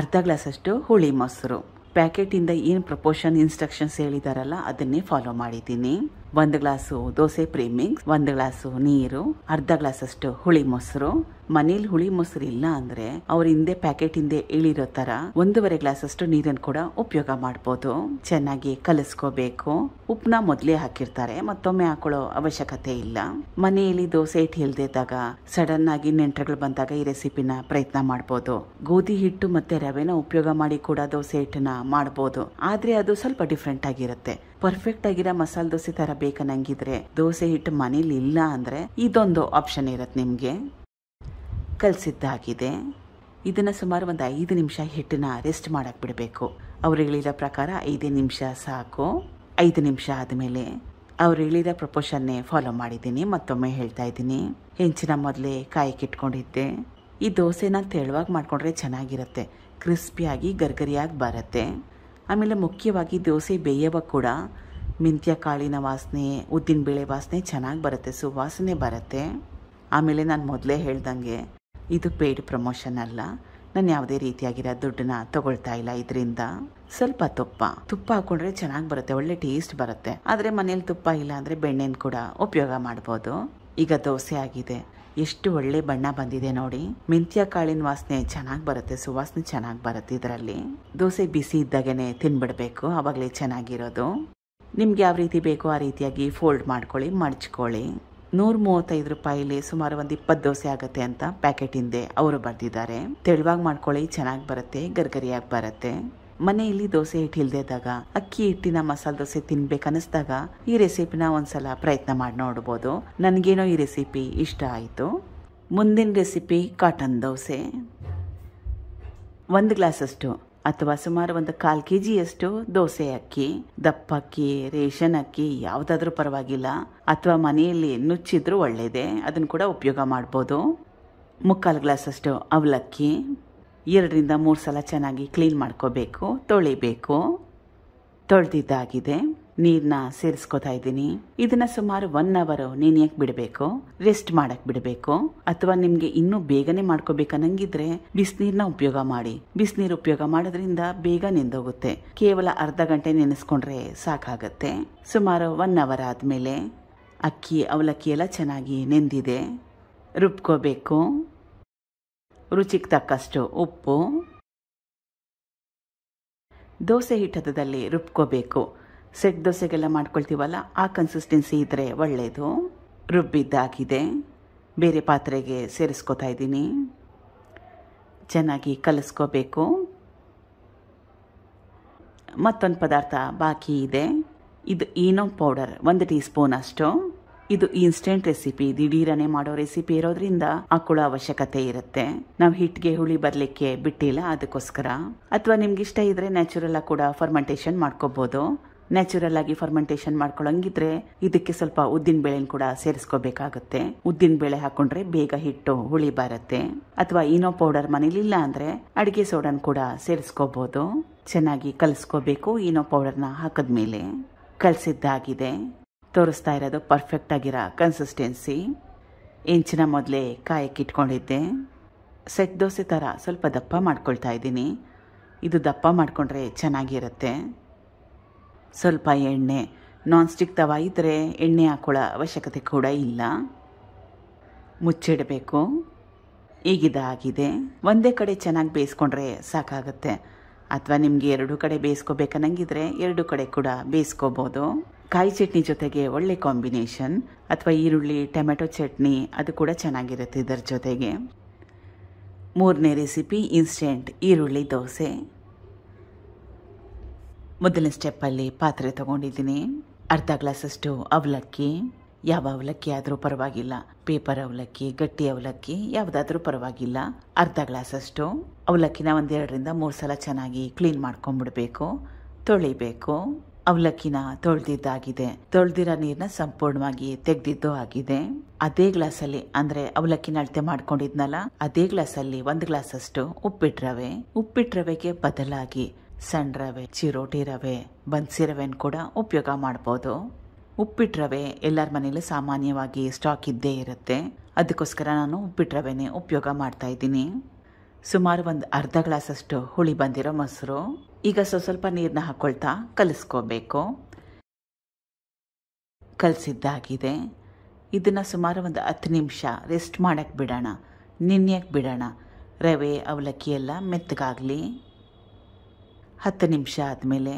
ಅರ್ಧ ಗ್ಲಾಸಷ್ಟು ಹುಳಿ ಮೊಸರು ಪ್ಯಾಕೆಟಿಂದ ಏನು ಪ್ರಪೋರ್ಷನ್ ಇನ್ಸ್ಟ್ರಕ್ಷನ್ಸ್ ಹೇಳಿದಾರಲ್ಲ ಅದನ್ನೇ ಫಾಲೋ ಮಾಡಿದ್ದೀನಿ ಒಂದು ಗ್ಲಾಸು ದೋಸೆ ಪ್ರೀಮಿಂಗ್ಸ್ ಒಂದು ಗ್ಲಾಸು ನೀರು ಅರ್ಧ ಗ್ಲಾಸ್ ಹುಳಿ ಮೊಸರು ಮನೇಲಿ ಹುಳಿ ಮೊಸರು ಇಲ್ಲ ಅಂದ್ರೆ ಅವ್ರ ಹಿಂದೆ ಪ್ಯಾಕೆಟ್ ಹಿಂದೆ ಇಳಿರೋ ತರ ಒಂದೂವರೆ ಗ್ಲಾಸ್ ಅಷ್ಟು ನೀರನ್ನು ಕೂಡ ಉಪಯೋಗ ಮಾಡಬಹುದು ಚೆನ್ನಾಗಿ ಕಲಸ್ಕೋಬೇಕು ಉಪ್ಪನ್ನ ಮೊದಲೇ ಹಾಕಿರ್ತಾರೆ ಮತ್ತೊಮ್ಮೆ ಹಾಕೊಳ್ಳೋ ಅವಶ್ಯಕತೆ ಇಲ್ಲ ಮನೆಯಲ್ಲಿ ದೋಸೆ ಹಿಟ್ಟು ಇಲ್ದಿದ್ದಾಗ ಸಡನ್ ಆಗಿ ನೆಂಟರುಗಳು ಬಂದಾಗ ಈ ರೆಸಿಪಿನ ಪ್ರಯತ್ನ ಮಾಡಬಹುದು ಗೋಧಿ ಹಿಟ್ಟು ಮತ್ತೆ ರವೆನ ಉಪಯೋಗ ಮಾಡಿ ಕೂಡ ದೋಸೆ ಹಿಟ್ಟನ್ನ ಮಾಡಬಹುದು ಆದ್ರೆ ಅದು ಸ್ವಲ್ಪ ಡಿಫ್ರೆಂಟ್ ಆಗಿರುತ್ತೆ ಪರ್ಫೆಕ್ಟ್ ಆಗಿರೋ ಮಸಾಲೆ ದೋಸೆ ತರ ಬೇಕನ್ನಂಗಿದ್ರೆ ದೋಸೆ ಹಿಟ್ಟು ಮನೇಲಿ ಇಲ್ಲ ಅಂದ್ರೆ ಇದೊಂದು ಆಪ್ಷನ್ ಇರುತ್ತೆ ನಿಮ್ಗೆ ಕಲಿಸಿದ್ದಾಗಿದೆ ಇದನ್ನು ಸುಮಾರು ಒಂದು ಐದು ನಿಮಿಷ ಹಿಟ್ಟನ್ನು ರೆಸ್ಟ್ ಮಾಡೋಕ್ಕೆ ಬಿಡಬೇಕು ಅವ್ರು ಹೇಳಿದ ಪ್ರಕಾರ ಐದೇ ನಿಮಿಷ ಸಾಕು ಐದು ನಿಮಿಷ ಆದಮೇಲೆ ಅವ್ರು ಹೇಳಿದ ಪ್ರಪೋಷನ್ನೇ ಫಾಲೋ ಮಾಡಿದ್ದೀನಿ ಮತ್ತೊಮ್ಮೆ ಹೇಳ್ತಾ ಇದ್ದೀನಿ ಹೆಂಚಿನ ಮೊದಲೇ ಕಾಯಕ್ಕಿಟ್ಕೊಂಡಿದ್ದೆ ಈ ದೋಸೆನ ತೆಳುವಾಗಿ ಮಾಡಿಕೊಂಡ್ರೆ ಚೆನ್ನಾಗಿರುತ್ತೆ ಕ್ರಿಸ್ಪಿಯಾಗಿ ಗರ್ಗರಿಯಾಗಿ ಬರುತ್ತೆ ಆಮೇಲೆ ಮುಖ್ಯವಾಗಿ ದೋಸೆ ಬೇಯುವಾಗ ಕೂಡ ಮೆಂತ್ಯ ಕಾಳಿನ ವಾಸನೆ ಉದ್ದಿನಬೇಳೆ ವಾಸನೆ ಚೆನ್ನಾಗಿ ಬರುತ್ತೆ ಸುವಾಸನೆ ಬರುತ್ತೆ ಆಮೇಲೆ ನಾನು ಮೊದಲೇ ಹೇಳ್ದಂಗೆ ಇದು ಪೇಯ್ಡ್ ಪ್ರಮೋಷನ್ ಅಲ್ಲ ನಾನು ಯಾವುದೇ ರೀತಿಯಾಗಿರೋ ದುಡ್ಡನ್ನ ತಗೊಳ್ತಾ ಇಲ್ಲ ಇದರಿಂದ ಸ್ವಲ್ಪ ತುಪ್ಪ ತುಪ್ಪ ಹಾಕೊಂಡ್ರೆ ಚೆನ್ನಾಗಿ ಬರುತ್ತೆ ಒಳ್ಳೆ ಟೇಸ್ಟ್ ಬರುತ್ತೆ ಆದರೆ ಮನೇಲಿ ತುಪ್ಪ ಇಲ್ಲ ಅಂದರೆ ಬೆಣ್ಣೆನ ಕೂಡ ಉಪಯೋಗ ಮಾಡ್ಬೋದು ಈಗ ದೋಸೆ ಆಗಿದೆ ಎಷ್ಟು ಒಳ್ಳೆ ಬಣ್ಣ ಬಂದಿದೆ ನೋಡಿ ಮೆಂತ್ಯ ಕಾಳಿನ ವಾಸನೆ ಚೆನ್ನಾಗಿ ಬರುತ್ತೆ ಸುವಾಸನೆ ಚೆನ್ನಾಗಿ ಬರುತ್ತೆ ಇದರಲ್ಲಿ ದೋಸೆ ಬಿಸಿ ಇದ್ದಾಗೇನೆ ತಿನ್ಬಿಡ್ಬೇಕು ಅವಾಗಲೇ ಚೆನ್ನಾಗಿರೋದು ನಿಮ್ಗೆ ಯಾವ ರೀತಿ ಬೇಕೋ ಆ ರೀತಿಯಾಗಿ ಫೋಲ್ಡ್ ಮಾಡ್ಕೊಳ್ಳಿ ಮಡ್ಚ್ಕೊಳ್ಳಿ ನೂರ ಮೂವತ್ತೈದು ರೂಪಾಯಿಲಿ ಸುಮಾರು ಒಂದು ಇಪ್ಪತ್ತು ದೋಸೆ ಆಗುತ್ತೆ ಅಂತ ಪ್ಯಾಕೆಟ್ ಹಿಂದೆ ಅವರು ಬರೆದಿದ್ದಾರೆ ತೆಳುವಾಗಿ ಮಾಡ್ಕೊಳ್ಳಿ ಚೆನ್ನಾಗಿ ಬರುತ್ತೆ ಗರ್ಗರಿಯಾಗಿ ಬರುತ್ತೆ ಮನೆಯಲ್ಲಿ ದೋಸೆ ಹಿಟ್ಟು ಇಲ್ದೇದಾಗ ಅಕ್ಕಿ ಹಿಟ್ಟಿನ ಮಸಾಲೆ ದೋಸೆ ಅನಿಸ್ದಾಗ ಈ ರೆಸಿಪಿನ ಒಂದ್ಸಲ ಪ್ರಯತ್ನ ಮಾಡಿ ನೋಡ್ಬೋದು ನನಗೇನೋ ಈ ರೆಸಿಪಿ ಇಷ್ಟ ಆಯಿತು ಮುಂದಿನ ರೆಸಿಪಿ ಕಾಟನ್ ದೋಸೆ ಒಂದು ಗ್ಲಾಸಷ್ಟು ಅಥವಾ ಸುಮಾರು ಒಂದು ಕಾಲು ಕೆ ಜಿಯಷ್ಟು ದೋಸೆ ಅಕ್ಕಿ ದಪ್ಪ ಅಕ್ಕಿ ರೇಷನ್ ಅಕ್ಕಿ ಯಾವುದಾದ್ರೂ ಪರವಾಗಿಲ್ಲ ಅಥವಾ ಮನೆಯಲ್ಲಿ ನುಚ್ಚಿದ್ರೂ ಒಳ್ಳೆಯದೇ ಅದನ್ನು ಕೂಡ ಉಪಯೋಗ ಮಾಡ್ಬೋದು ಮುಕ್ಕಾಲು ಗ್ಲಾಸ್ ಅಷ್ಟು ಅವಲಕ್ಕಿ ಎರಡರಿಂದ ಮೂರು ಸಲ ಚೆನ್ನಾಗಿ ಕ್ಲೀನ್ ಮಾಡ್ಕೋಬೇಕು ತೊಳಿಬೇಕು ತೊಳೆದಿದ್ದಾಗಿದೆ ನೀರ್ನ ಸೇರಿಸ್ಕೊತಾ ಇದ್ದೀನಿ ಇದನ್ನ ಸುಮಾರು ಒನ್ ಅವರ್ ನೀನ್ ಬಿಡಬೇಕು ರೆಸ್ಟ್ ಮಾಡಕ್ ಬಿಡಬೇಕು ಅಥವಾ ನಿಮ್ಗೆ ಇನ್ನೂ ಬೇಗನೆ ಮಾಡ್ಕೋಬೇಕನ್ನಂಗಿದ್ರೆ ಬಿಸಿನೀರ್ನ ಉಪಯೋಗ ಮಾಡಿ ಬಿಸಿನೀರ್ ಉಪಯೋಗ ಮಾಡೋದ್ರಿಂದ ಬೇಗ ನಿಂದೋಗುತ್ತೆ ಕೇವಲ ಅರ್ಧ ಗಂಟೆ ನೆನೆಸ್ಕೊಂಡ್ರೆ ಸಾಕಾಗತ್ತೆ ಸುಮಾರು ಒನ್ ಅವರ್ ಆದ್ಮೇಲೆ ಅಕ್ಕಿ ಅವಲಕ್ಕಿ ಎಲ್ಲ ಚೆನ್ನಾಗಿ ನೆಂದಿದೆ ರುಬ್ಕೋಬೇಕು ರುಚಿಗೆ ತಕ್ಕಷ್ಟು ಉಪ್ಪು ದೋಸೆ ಹಿಟ್ಟದಲ್ಲಿ ರುಬ್ಕೋಬೇಕು ಸೆಟ್ ದೋಸೆಗೆಲ್ಲ ಮಾಡ್ಕೊಳ್ತೀವಲ್ಲ ಆ ಕನ್ಸಿಸ್ಟೆನ್ಸಿ ಇದ್ದರೆ ಒಳ್ಳೆಯದು ರುಬ್ಬಿದ್ದಾಗಿದೆ ಬೇರೆ ಪಾತ್ರೆಗೆ ಸೇರಿಸ್ಕೋತಾ ಇದ್ದೀನಿ ಚೆನ್ನಾಗಿ ಕಲಿಸ್ಕೋಬೇಕು ಮತ್ತೊಂದು ಪದಾರ್ಥ ಬಾಕಿ ಇದೆ ಇದು ಈನೋ ಪೌಡರ್ ಒಂದು ಟೀ ಸ್ಪೂನ್ ಅಷ್ಟು ಇದು ಇನ್ಸ್ಟೆಂಟ್ ರೆಸಿಪಿ ದಿಢೀರನೆ ಮಾಡೋ ರೆಸಿಪಿ ಇರೋದ್ರಿಂದ ಹಾಕೊಳ ಅವಶ್ಯಕತೆ ಇರುತ್ತೆ ನಾವು ಹಿಟ್ಟಿಗೆ ಹುಳಿ ಬರಲಿಕ್ಕೆ ಬಿಟ್ಟಿಲ್ಲ ಅದಕ್ಕೋಸ್ಕರ ಅಥವಾ ನಿಮ್ಗೆ ಇಷ್ಟ ಇದ್ರೆ ನ್ಯಾಚುರಲ್ ಕೂಡ ಫರ್ಮೆಂಟೇಷನ್ ಮಾಡ್ಕೋಬಹುದು ನ್ಯಾಚುರಲ್ ಆಗಿ ಫರ್ಮೆಂಟೇಷನ್ ಮಾಡ್ಕೊಳಂಗಿದ್ರೆ ಇದಕ್ಕೆ ಸ್ವಲ್ಪ ಉದ್ದಿನ ಬೇಳೆನ ಕೂಡ ಸೇರಿಸ್ಕೋಬೇಕಾಗುತ್ತೆ ಉದ್ದಿನ ಬೇಳೆ ಹಾಕೊಂಡ್ರೆ ಬೇಗ ಹಿಟ್ಟು ಹುಳಿ ಬಾರತ್ತೆ ಅಥವಾ ಇನೋ ಪೌಡರ್ ಮನೇಲಿಲ್ಲ ಅಂದ್ರೆ ಅಡಿಗೆ ಸೋಡನ್ ಕೂಡ ಸೇರಿಸ್ಕೋಬಹುದು ಚೆನ್ನಾಗಿ ಕಲಿಸ್ಕೋಬೇಕು ಇನೋ ಪೌಡರ್ನ ಹಾಕದ್ಮೇಲೆ ಕಲಸಿದ್ದಾಗಿದೆ ತೋರಿಸ್ತಾ ಇರೋದು ಪರ್ಫೆಕ್ಟ್ ಆಗಿರೋ ಕನ್ಸಿಸ್ಟೆನ್ಸಿ ಇಂಚಿನ ಮೊದಲೇ ಕಾಯಕ್ಕೆ ಇಟ್ಕೊಂಡಿದ್ದೆ ಸೆಟ್ ದೋಸೆ ಥರ ಸ್ವಲ್ಪ ದಪ್ಪ ಮಾಡ್ಕೊಳ್ತಾ ಇದ್ದೀನಿ ಇದು ದಪ್ಪ ಮಾಡಿಕೊಂಡ್ರೆ ಚೆನ್ನಾಗಿರುತ್ತೆ ಸ್ವಲ್ಪ ಎಣ್ಣೆ ನಾನ್ ಸ್ಟಿಕ್ ತವ ಇದ್ದರೆ ಎಣ್ಣೆ ಹಾಕೊಳ್ಳೋ ಅವಶ್ಯಕತೆ ಕೂಡ ಇಲ್ಲ ಮುಚ್ಚಿಡಬೇಕು ಈಗಿದಾಗಿದೆ ಒಂದೇ ಕಡೆ ಚೆನ್ನಾಗಿ ಬೇಯಿಸ್ಕೊಂಡ್ರೆ ಸಾಕಾಗುತ್ತೆ ಅಥವಾ ನಿಮಗೆ ಎರಡು ಕಡೆ ಬೇಯಿಸ್ಕೋಬೇಕನ್ನಂಗಿದ್ರೆ ಎರಡು ಕಡೆ ಕೂಡ ಬೇಯಿಸ್ಕೋಬೋದು ಕಾಯಿ ಚಟ್ನಿ ಜೊತೆಗೆ ಒಳ್ಳೆ ಕಾಂಬಿನೇಷನ್ ಅಥವಾ ಈರುಳ್ಳಿ ಟೊಮೆಟೊ ಚಟ್ನಿ ಅದು ಕೂಡ ಚೆನ್ನಾಗಿರುತ್ತೆ ಇದರ ಜೊತೆಗೆ ಮೂರನೇ ರೆಸಿಪಿ ಇನ್ಸ್ಟೆಂಟ್ ಈರುಳ್ಳಿ ದೋಸೆ ಮೊದಲನೇ ಸ್ಟೆಪ್ಪಲ್ಲಿ ಪಾತ್ರೆ ತಗೊಂಡಿದ್ದೀನಿ ಅರ್ಧ ಗ್ಲಾಸಷ್ಟು ಅವಲಕ್ಕಿ ಯಾವ ಅವಲಕ್ಕಿ ಆದರೂ ಪರವಾಗಿಲ್ಲ ಪೇಪರ್ ಅವಲಕ್ಕಿ ಗಟ್ಟಿ ಅವಲಕ್ಕಿ ಯಾವುದಾದ್ರೂ ಪರವಾಗಿಲ್ಲ ಅರ್ಧ ಗ್ಲಾಸಷ್ಟು ಅವಲಕ್ಕಿನ ಒಂದೆರಡರಿಂದ ಮೂರು ಸಲ ಚೆನ್ನಾಗಿ ಕ್ಲೀನ್ ಮಾಡ್ಕೊಂಡ್ಬಿಡ್ಬೇಕು ತೊಳಿಬೇಕು ಅವಲಕ್ಕಿನ ತೊಳೆದಿದ್ದಾಗಿದೆ ತೊಳೆದಿರೋ ನೀರನ್ನ ಸಂಪೂರ್ಣವಾಗಿ ತೆಗೆದಿದ್ದು ಆಗಿದೆ ಅದೇ ಗ್ಲಾಸಲ್ಲಿ ಅಂದ್ರೆ ಅವಲಕ್ಕಿನ ಅಳತೆ ಮಾಡ್ಕೊಂಡಿದ್ನಲ್ಲ ಅದೇ ಗ್ಲಾಸಲ್ಲಿ ಒಂದು ಉಪ್ಪಿಟ್ಟು ರವೆ ಉಪ್ಪಿಟ್ರವೆ ರವೆಗೆ ಬದಲಾಗಿ ಸಣ್ಣ ರವೆ ಚಿರೋಟಿ ರವೆ ಬನ್ಸಿ ರವೆನ ಕೂಡ ಉಪಯೋಗ ಮಾಡ್ಬೋದು ಉಪ್ಪಿಟ್ಟು ರವೆ ಎಲ್ಲರ ಮನೇಲಿ ಸಾಮಾನ್ಯವಾಗಿ ಸ್ಟಾಕ್ ಇದ್ದೇ ಇರುತ್ತೆ ಅದಕ್ಕೋಸ್ಕರ ನಾನು ಉಪ್ಪಿಟ್ಟು ರವೆನೇ ಉಪಯೋಗ ಮಾಡ್ತಾ ಇದ್ದೀನಿ ಸುಮಾರು ಒಂದು ಅರ್ಧ ಗ್ಲಾಸಷ್ಟು ಹುಳಿ ಬಂದಿರೋ ಮೊಸರು ಈಗ ಸ್ವಲ್ಪ ಸ್ವಲ್ಪ ನೀರನ್ನ ಹಾಕೊಳ್ತಾ ಕಲಿಸ್ಕೋಬೇಕು ಕಲಿಸಿದ್ದಾಗಿದೆ ಇದನ್ನು ಸುಮಾರು ಒಂದು ಹತ್ತು ನಿಮಿಷ ರೆಸ್ಟ್ ಮಾಡೋಕ್ಕೆ ಬಿಡೋಣ ನಿನ್ನೆಯಕ್ಕೆ ಬಿಡೋಣ ರವೆ ಅವಲಕ್ಕಿ ಎಲ್ಲ ಮೆತ್ತಗಾಗಲಿ ಹತ್ತು ನಿಮಿಷ ಆದಮೇಲೆ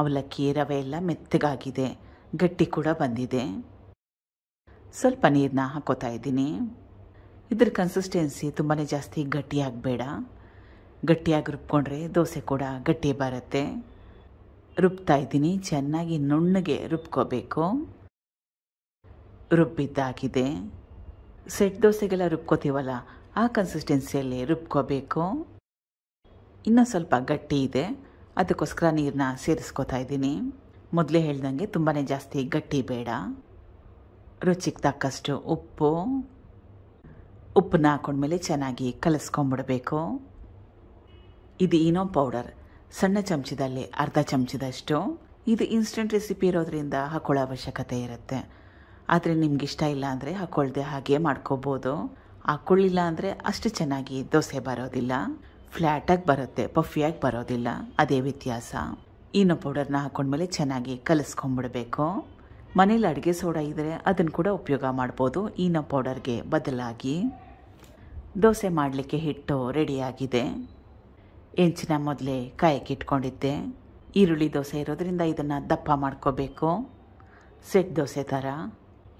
ಅವಲಕ್ಕಿ ರವೆ ಎಲ್ಲ ಮೆತ್ತಗಾಗಿದೆ ಗಟ್ಟಿ ಕೂಡ ಬಂದಿದೆ ಸ್ವಲ್ಪ ನೀರನ್ನ ಹಾಕೋತಾ ಇದ್ದೀನಿ ಇದ್ರ ಕನ್ಸಿಸ್ಟೆನ್ಸಿ ತುಂಬಾ ಜಾಸ್ತಿ ಗಟ್ಟಿಯಾಗಬೇಡ ಗಟ್ಟಿಯಾಗಿ ರುಬ್ಕೊಂಡ್ರೆ ದೋಸೆ ಕೂಡ ಗಟ್ಟಿ ಬರುತ್ತೆ ರುಬ್ತಾ ಇದ್ದೀನಿ ಚೆನ್ನಾಗಿ ನುಣ್ಣಗೆ ರುಬ್ಕೋಬೇಕು ರುಬ್ಬಿದ್ದಾಗಿದೆ ಸೆಟ್ ದೋಸೆಗೆಲ್ಲ ರುಬ್ಕೋತೀವಲ್ಲ ಆ ಕನ್ಸಿಸ್ಟೆನ್ಸಿಯಲ್ಲಿ ರುಬ್ಕೋಬೇಕು ಇನ್ನೂ ಸ್ವಲ್ಪ ಗಟ್ಟಿ ಇದೆ ಅದಕ್ಕೋಸ್ಕರ ನೀರನ್ನ ಸೇರಿಸ್ಕೋತಾ ಇದ್ದೀನಿ ಮೊದಲೇ ಹೇಳ್ದಂಗೆ ತುಂಬಾ ಜಾಸ್ತಿ ಗಟ್ಟಿ ಬೇಡ ರುಚಿಗೆ ತಕ್ಕಷ್ಟು ಉಪ್ಪು ಉಪ್ಪನ್ನ ಹಾಕೊಂಡ್ಮೇಲೆ ಚೆನ್ನಾಗಿ ಕಲಸ್ಕೊಂಬಿಡಬೇಕು ಇದು ಏನೋ ಪೌಡರ್ ಸಣ್ಣ ಚಮಚದಲ್ಲಿ ಅರ್ಧ ಚಮಚದಷ್ಟು ಇದು ಇನ್ಸ್ಟೆಂಟ್ ರೆಸಿಪಿ ಇರೋದ್ರಿಂದ ಹಾಕೊಳ್ಳೋ ಅವಶ್ಯಕತೆ ಇರುತ್ತೆ ಆದರೆ ನಿಮ್ಗೆ ಇಷ್ಟ ಇಲ್ಲ ಅಂದರೆ ಹಾಕ್ಕೊಳ್ದೆ ಹಾಗೆ ಮಾಡ್ಕೋಬೋದು ಹಾಕ್ಕೊಳ್ಳಿಲ್ಲ ಅಂದರೆ ಅಷ್ಟು ಚೆನ್ನಾಗಿ ದೋಸೆ ಬರೋದಿಲ್ಲ ಫ್ಲ್ಯಾಟಾಗಿ ಬರುತ್ತೆ ಪಫಿಯಾಗಿ ಬರೋದಿಲ್ಲ ಅದೇ ವ್ಯತ್ಯಾಸ ಈನ ಪೌಡರ್ನ ಹಾಕೊಂಡ್ಮೇಲೆ ಚೆನ್ನಾಗಿ ಕಲಿಸ್ಕೊಂಡ್ಬಿಡಬೇಕು ಮನೇಲಿ ಅಡುಗೆ ಸೋಡಾ ಇದ್ದರೆ ಅದನ್ನು ಕೂಡ ಉಪಯೋಗ ಮಾಡ್ಬೋದು ಈನ ಪೌಡರ್ಗೆ ಬದಲಾಗಿ ದೋಸೆ ಮಾಡಲಿಕ್ಕೆ ಹಿಟ್ಟು ರೆಡಿಯಾಗಿದೆ ಹೆಂಚಿನ ಮೊದಲೇ ಕಾಯಕ್ಕೆ ಇಟ್ಕೊಂಡಿದ್ದೆ ಈರುಳ್ಳಿ ದೋಸೆ ಇರೋದರಿಂದ ಇದನ್ನು ದಪ್ಪ ಮಾಡ್ಕೋಬೇಕು ಸೆಟ್ ದೋಸೆ ಥರ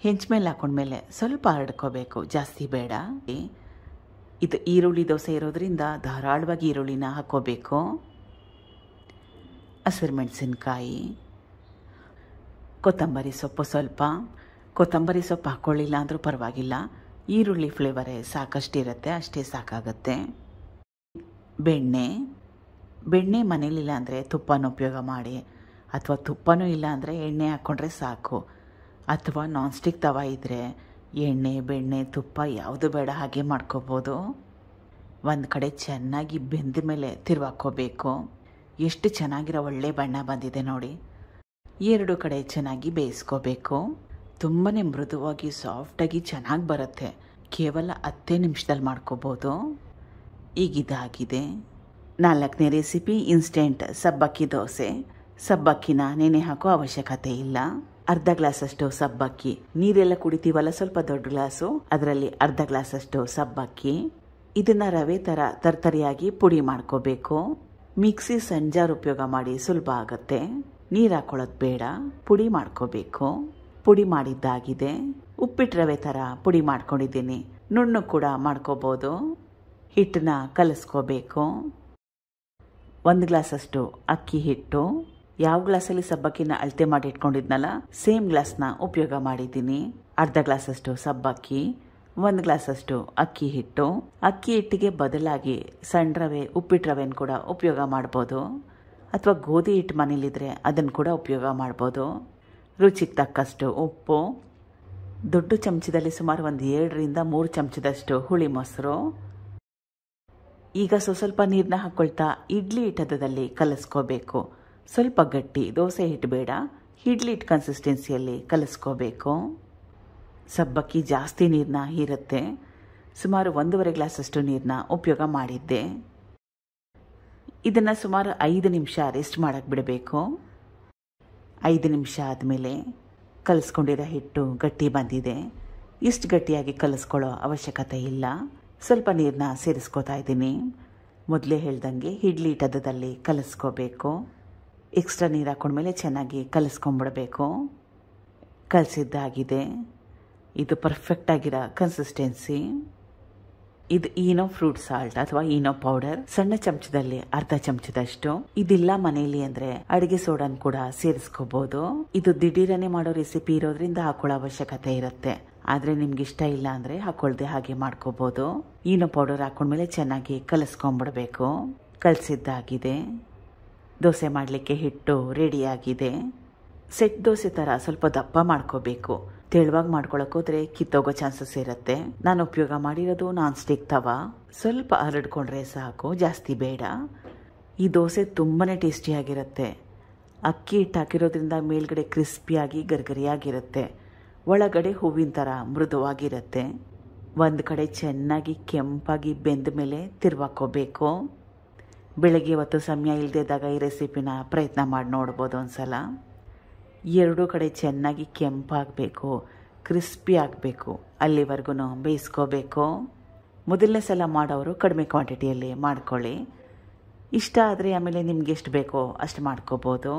ಹೆಂಚು ಮೇಲೆ ಹಾಕೊಂಡ್ಮೇಲೆ ಸ್ವಲ್ಪ ಹರಡ್ಕೋಬೇಕು ಜಾಸ್ತಿ ಬೇಡ ಇದು ಈರುಳ್ಳಿ ದೋಸೆ ಇರೋದರಿಂದ ಧಾರಾಳವಾಗಿ ಈರುಳ್ಳಿನ ಹಾಕೋಬೇಕು ಹಸಿರು ಮೆಣಸಿನ್ಕಾಯಿ ಕೊತ್ತಂಬರಿ ಸೊಪ್ಪು ಸ್ವಲ್ಪ ಕೊತ್ತಂಬರಿ ಸೊಪ್ಪು ಹಾಕ್ಕೊಳ್ಳಿಲ್ಲ ಅಂದರೂ ಪರವಾಗಿಲ್ಲ ಈರುಳ್ಳಿ ಫ್ಲೇವರೇ ಸಾಕಷ್ಟಿರುತ್ತೆ ಅಷ್ಟೇ ಸಾಕಾಗುತ್ತೆ ಬೆಣ್ಣೆ ಬೆಣ್ಣೆ ಮನೇಲಿಲ್ಲ ಅಂದರೆ ತುಪ್ಪನ ಉಪಯೋಗ ಮಾಡಿ ಅಥವಾ ತುಪ್ಪನೂ ಇಲ್ಲ ಅಂದರೆ ಎಣ್ಣೆ ಹಾಕ್ಕೊಂಡ್ರೆ ಸಾಕು ಅಥವಾ ನಾನ್ಸ್ಟಿಕ್ ತವ ಇದ್ದರೆ ಎಣ್ಣೆ ಬೆಣ್ಣೆ ತುಪ್ಪ ಯಾವುದು ಬೇಡ ಹಾಗೆ ಮಾಡ್ಕೋಬೋದು ಒಂದು ಕಡೆ ಚೆನ್ನಾಗಿ ಬೆಂದ ಮೇಲೆ ತಿರುವಾಕೋಬೇಕು ಎಷ್ಟು ಚೆನ್ನಾಗಿರೋ ಒಳ್ಳೆ ಬಣ್ಣ ಬಂದಿದೆ ನೋಡಿ ಎರಡು ಕಡೆ ಚೆನ್ನಾಗಿ ಬೇಯಿಸ್ಕೋಬೇಕು ತುಂಬಾ ಮೃದುವಾಗಿ ಸಾಫ್ಟಾಗಿ ಚೆನ್ನಾಗಿ ಬರುತ್ತೆ ಕೇವಲ ಹತ್ತೇ ನಿಮಿಷದಲ್ಲಿ ಮಾಡ್ಕೋಬೋದು ಈಗ ಇದಾಗಿದೆ ನಾಲ್ಕನೇ ರೆಸಿಪಿ ಇನ್ಸ್ಟೆಂಟ್ ಸಬ್ಬಕ್ಕಿ ದೋಸೆ ಸಬ್ಬಕ್ಕಿನ ನೆನೆ ಹಾಕೋ ಅವಶ್ಯಕತೆ ಇಲ್ಲ ಅರ್ಧ ಗ್ಲಾಸ್ ಅಷ್ಟು ಸಬ್ಬಕ್ಕಿ ನೀರೆಲ್ಲ ಕುಡಿತೀವಲ್ಲ ಸ್ವಲ್ಪ ದೊಡ್ಡ ಗ್ಲಾಸು ಅದರಲ್ಲಿ ಅರ್ಧ ಗ್ಲಾಸ್ ಅಷ್ಟು ಸಬ್ಬಕ್ಕಿ ಇದನ್ನ ರವೆ ತರ ತರ್ತರಿಯಾಗಿ ಪುಡಿ ಮಾಡ್ಕೋಬೇಕು ಮಿಕ್ಸಿ ಸಂಜಾರು ಉಪಯೋಗ ಮಾಡಿ ಸುಲಭ ಆಗುತ್ತೆ ನೀರ್ ಹಾಕೊಳ್ಳೋದು ಬೇಡ ಪುಡಿ ಮಾಡ್ಕೋಬೇಕು ಪುಡಿ ಮಾಡಿದ್ದಾಗಿದೆ ಉಪ್ಪಿಟ್ಟು ರವೆ ತರ ಪುಡಿ ಮಾಡ್ಕೊಂಡಿದ್ದೀನಿ ನುಣ್ಣು ಕೂಡ ಮಾಡ್ಕೋಬಹುದು ಹಿಟ್ಟನ್ನ ಕಲಸ್ಕೋಬೇಕು ಒಂದು ಅಷ್ಟು ಅಕ್ಕಿ ಹಿಟ್ಟು ಯಾವ ಗ್ಲಾಸಲ್ಲಿ ಸಬ್ಬಕ್ಕಿನ ಅಳತೆ ಮಾಡಿ ಇಟ್ಕೊಂಡಿದ್ನಲ್ಲ ಸೇಮ್ ಗ್ಲಾಸ್ನ ಉಪಯೋಗ ಮಾಡಿದ್ದೀನಿ ಅರ್ಧ ಗ್ಲಾಸಷ್ಟು ಸಬ್ಬಕ್ಕಿ ಒಂದು ಗ್ಲಾಸಷ್ಟು ಅಕ್ಕಿ ಹಿಟ್ಟು ಅಕ್ಕಿ ಹಿಟ್ಟಿಗೆ ಬದಲಾಗಿ ಸಣ್ಣ ರವೆ ಉಪ್ಪಿಟ್ಟು ರವೆನ ಕೂಡ ಉಪಯೋಗ ಮಾಡ್ಬೋದು ಅಥವಾ ಗೋಧಿ ಹಿಟ್ಟು ಮನೇಲಿದ್ರೆ ಅದನ್ನು ಕೂಡ ಉಪಯೋಗ ಮಾಡ್ಬೋದು ರುಚಿಗೆ ತಕ್ಕಷ್ಟು ಉಪ್ಪು ದೊಡ್ಡ ಚಮಚದಲ್ಲಿ ಸುಮಾರು ಒಂದು ಎರಡರಿಂದ ಮೂರು ಚಮಚದಷ್ಟು ಹುಳಿ ಮೊಸರು ಈಗ ಸ್ವಲ್ಪ ನೀರ್ನ ನೀರನ್ನ ಹಾಕ್ಕೊಳ್ತಾ ಇಡ್ಲಿ ಹಿಟ್ಟದಲ್ಲಿ ಕಲಸ್ಕೋಬೇಕು ಸ್ವಲ್ಪ ಗಟ್ಟಿ ದೋಸೆ ಹಿಟ್ಟು ಬೇಡ ಹಿಡ್ಲಿಟ್ ಕನ್ಸಿಸ್ಟೆನ್ಸಿಯಲ್ಲಿ ಕಲಿಸ್ಕೋಬೇಕು ಸಬ್ಬಕ್ಕಿ ಜಾಸ್ತಿ ನೀರನ್ನ ಹೀರುತ್ತೆ ಸುಮಾರು ಒಂದೂವರೆ ಗ್ಲಾಸಷ್ಟು ನೀರನ್ನ ಉಪಯೋಗ ಮಾಡಿದ್ದೆ ಇದನ್ನು ಸುಮಾರು ಐದು ನಿಮಿಷ ರೆಸ್ಟ್ ಮಾಡೋಕ್ಕೆ ಬಿಡಬೇಕು ಐದು ನಿಮಿಷ ಆದಮೇಲೆ ಕಲಿಸ್ಕೊಂಡಿರೋ ಹಿಟ್ಟು ಗಟ್ಟಿ ಬಂದಿದೆ ಇಷ್ಟು ಗಟ್ಟಿಯಾಗಿ ಕಲಿಸ್ಕೊಳ್ಳೋ ಅವಶ್ಯಕತೆ ಇಲ್ಲ ಸ್ವಲ್ಪ ನೀರನ್ನ ಸೇರಿಸ್ಕೋತಾ ಇದ್ದೀನಿ ಮೊದಲೇ ಹೇಳ್ದಂಗೆ ಟದದಲ್ಲಿ ಕಲಿಸ್ಕೋಬೇಕು ಎಕ್ಸ್ಟ್ರಾ ನೀರು ಹಾಕೊಂಡ್ಮೇಲೆ ಚೆನ್ನಾಗಿ ಕಲಿಸ್ಕೊಂಬಿಡಬೇಕು ಕಲಸಿದ್ದಾಗಿದೆ ಇದು ಪರ್ಫೆಕ್ಟಾಗಿರೋ ಕನ್ಸಿಸ್ಟೆನ್ಸಿ ಇದು ಈನೋ ಫ್ರೂಟ್ ಸಾಲ್ಟ್ ಅಥವಾ ಈನೋ ಪೌಡರ್ ಸಣ್ಣ ಚಮಚದಲ್ಲಿ ಅರ್ಧ ಚಮಚದಷ್ಟು ಇದಿಲ್ಲ ಮನೆಯಲ್ಲಿ ಅಂದ್ರೆ ಅಡಿಗೆ ಸೋಡನ್ ಕೂಡ ಸೇರಿಸ್ಕೋಬಹುದು ಇದು ದಿಢೀರನೆ ಮಾಡೋ ರೆಸಿಪಿ ಇರೋದ್ರಿಂದ ಹಾಕೊಳ್ಳೋ ಅವಶ್ಯಕತೆ ಇರುತ್ತೆ ಆದ್ರೆ ನಿಮ್ಗೆ ಇಷ್ಟ ಇಲ್ಲ ಅಂದ್ರೆ ಹಾಕೊಳ್ದೆ ಹಾಗೆ ಮಾಡ್ಕೋಬಹುದು ಈನೋ ಪೌಡರ್ ಹಾಕೊಂಡ್ಮೇಲೆ ಚೆನ್ನಾಗಿ ಕಲಸ್ಕೊಂಬಿಡ್ಬೇಕು ಕಲಸಿದ್ದಾಗಿದೆ ದೋಸೆ ಮಾಡಲಿಕ್ಕೆ ಹಿಟ್ಟು ರೆಡಿಯಾಗಿದೆ ಸೆಟ್ ದೋಸೆ ಥರ ಸ್ವಲ್ಪ ದಪ್ಪ ಮಾಡ್ಕೋಬೇಕು ತೆಳುವಾಗಿ ಮಾಡ್ಕೊಳಕ್ಕೋದ್ರೆ ಕಿತ್ತೋಗೋ ಚಾನ್ಸಸ್ ಇರುತ್ತೆ ನಾನು ಉಪಯೋಗ ಮಾಡಿರೋದು ನಾನ್ ಸ್ಟಿಕ್ ತವ ಸ್ವಲ್ಪ ಹರಡ್ಕೊಂಡ್ರೆ ಸಾಕು ಜಾಸ್ತಿ ಬೇಡ ಈ ದೋಸೆ ತುಂಬಾ ಟೇಸ್ಟಿಯಾಗಿರುತ್ತೆ ಅಕ್ಕಿ ಹಿಟ್ಟು ಹಾಕಿರೋದ್ರಿಂದ ಮೇಲ್ಗಡೆ ಕ್ರಿಸ್ಪಿಯಾಗಿ ಗರ್ಗರಿಯಾಗಿರುತ್ತೆ ಒಳಗಡೆ ಹೂವಿನ ಥರ ಮೃದುವಾಗಿರುತ್ತೆ ಒಂದು ಕಡೆ ಚೆನ್ನಾಗಿ ಕೆಂಪಾಗಿ ಬೆಂದ ಮೇಲೆ ತಿರ್ವಾಕೋಬೇಕು ಬೆಳಗ್ಗೆ ಹೊತ್ತು ಸಮಯ ಇದ್ದಾಗ ಈ ರೆಸಿಪಿನ ಪ್ರಯತ್ನ ಮಾಡಿ ನೋಡ್ಬೋದು ಒಂದು ಸಲ ಎರಡೂ ಕಡೆ ಚೆನ್ನಾಗಿ ಕೆಂಪಾಗಬೇಕು ಕ್ರಿಸ್ಪಿ ಆಗಬೇಕು ಅಲ್ಲಿವರೆಗೂ ಬೇಯಿಸ್ಕೋಬೇಕು ಮೊದಲನೇ ಸಲ ಮಾಡೋರು ಕಡಿಮೆ ಕ್ವಾಂಟಿಟಿಯಲ್ಲಿ ಮಾಡ್ಕೊಳ್ಳಿ ಇಷ್ಟ ಆದರೆ ಆಮೇಲೆ ನಿಮ್ಗೆ ಎಷ್ಟು ಬೇಕೋ ಅಷ್ಟು ಮಾಡ್ಕೋಬೋದು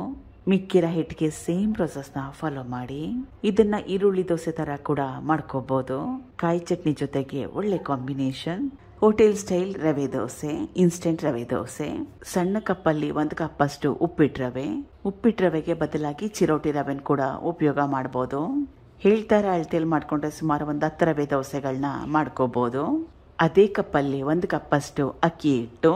ಮಿಕ್ಕಿರ ಹಿಟ್ಟಿಗೆ ಸೇಮ್ ಪ್ರೊಸೆಸ್ನ ಫಾಲೋ ಮಾಡಿ ಇದನ್ನ ಈರುಳ್ಳಿ ದೋಸೆ ಥರ ಕೂಡ ಮಾಡ್ಕೋಬೋದು ಕಾಯಿ ಚಟ್ನಿ ಜೊತೆಗೆ ಒಳ್ಳೆ ಕಾಂಬಿನೇಷನ್ ಹೋಟೆಲ್ ಸ್ಟೈಲ್ ರವೆ ದೋಸೆ ಇನ್ಸ್ಟೆಂಟ್ ರವೆ ದೋಸೆ ಸಣ್ಣ ಕಪ್ಪಲ್ಲಿ ಒಂದು ಕಪ್ಪಷ್ಟು ಉಪ್ಪಿಟ್ಟು ರವೆ ಉಪ್ಪಿಟ್ಟು ರವೆಗೆ ಬದಲಾಗಿ ಚಿರೋಟಿ ರವೆನ ಕೂಡ ಉಪಯೋಗ ಮಾಡ್ಬೋದು ಹೇಳ್ತಾರ ಅಳತೆಯಲ್ಲಿ ಮಾಡ್ಕೊಂಡ್ರೆ ಸುಮಾರು ಒಂದು ಹತ್ತು ರವೆ ದೋಸೆಗಳನ್ನ ಮಾಡ್ಕೋಬಹುದು ಅದೇ ಕಪ್ಪಲ್ಲಿ ಒಂದು ಕಪ್ಪಷ್ಟು ಅಕ್ಕಿ ಇಟ್ಟು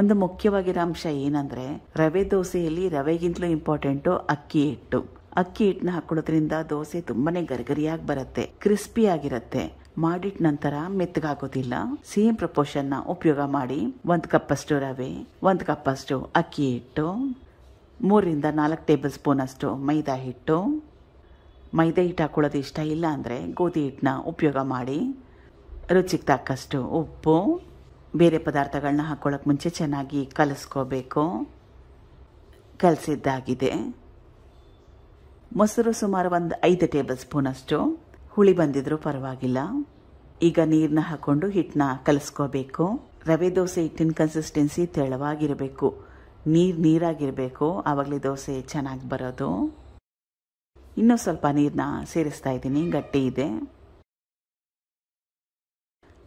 ಒಂದು ಮುಖ್ಯವಾಗಿರೋ ಅಂಶ ಏನಂದ್ರೆ ರವೆ ದೋಸೆಯಲ್ಲಿ ರವೆಗಿಂತಲೂ ಇಂಪಾರ್ಟೆಂಟು ಅಕ್ಕಿ ಹಿಟ್ಟು ಅಕ್ಕಿ ಹಿಟ್ಟನ್ನ ಹಾಕೊಳ್ಳೋದ್ರಿಂದ ದೋಸೆ ತುಂಬಾನೇ ಗರಿಗರಿಯಾಗಿ ಬರುತ್ತೆ ಕ್ರಿಸ್ಪಿ ಆಗಿರುತ್ತೆ ಮಾಡಿಟ್ಟ ನಂತರ ಮೆತ್ತಗಾಗೋದಿಲ್ಲ ಸೇಮ್ ನ ಉಪಯೋಗ ಮಾಡಿ ಒಂದು ಕಪ್ಪಷ್ಟು ರವೆ ಒಂದು ಕಪ್ಪಷ್ಟು ಅಕ್ಕಿ ಹಿಟ್ಟು ಮೂರಿಂದ ನಾಲ್ಕು ಟೇಬಲ್ ಸ್ಪೂನ್ ಅಷ್ಟು ಮೈದಾ ಹಿಟ್ಟು ಮೈದಾ ಹಿಟ್ಟು ಹಾಕೊಳ್ಳೋದು ಇಷ್ಟ ಇಲ್ಲ ಅಂದರೆ ಗೋಧಿ ಹಿಟ್ಟನ್ನ ಉಪಯೋಗ ಮಾಡಿ ರುಚಿಗೆ ತಕ್ಕಷ್ಟು ಉಪ್ಪು ಬೇರೆ ಪದಾರ್ಥಗಳನ್ನ ಹಾಕ್ಕೊಳ್ಳೋಕೆ ಮುಂಚೆ ಚೆನ್ನಾಗಿ ಕಲಸ್ಕೋಬೇಕು ಕಲಸಿದ್ದಾಗಿದೆ ಮೊಸರು ಸುಮಾರು ಒಂದು ಐದು ಟೇಬಲ್ ಸ್ಪೂನ್ ಅಷ್ಟು ಹುಳಿ ಬಂದಿದ್ರು ಪರವಾಗಿಲ್ಲ ಈಗ ನೀರನ್ನ ಹಾಕೊಂಡು ಹಿಟ್ಟನ್ನ ಕಲಸ್ಕೋಬೇಕು ರವೆ ದೋಸೆ ಹಿಟ್ಟಿನ ಕನ್ಸಿಸ್ಟೆನ್ಸಿ ತೆಳವಾಗಿರಬೇಕು ನೀರು ನೀರಾಗಿರಬೇಕು ಆವಾಗಲೇ ದೋಸೆ ಚೆನ್ನಾಗಿ ಬರೋದು ಇನ್ನೂ ಸ್ವಲ್ಪ ನೀರನ್ನ ಸೇರಿಸ್ತಾ ಇದ್ದೀನಿ ಗಟ್ಟಿ ಇದೆ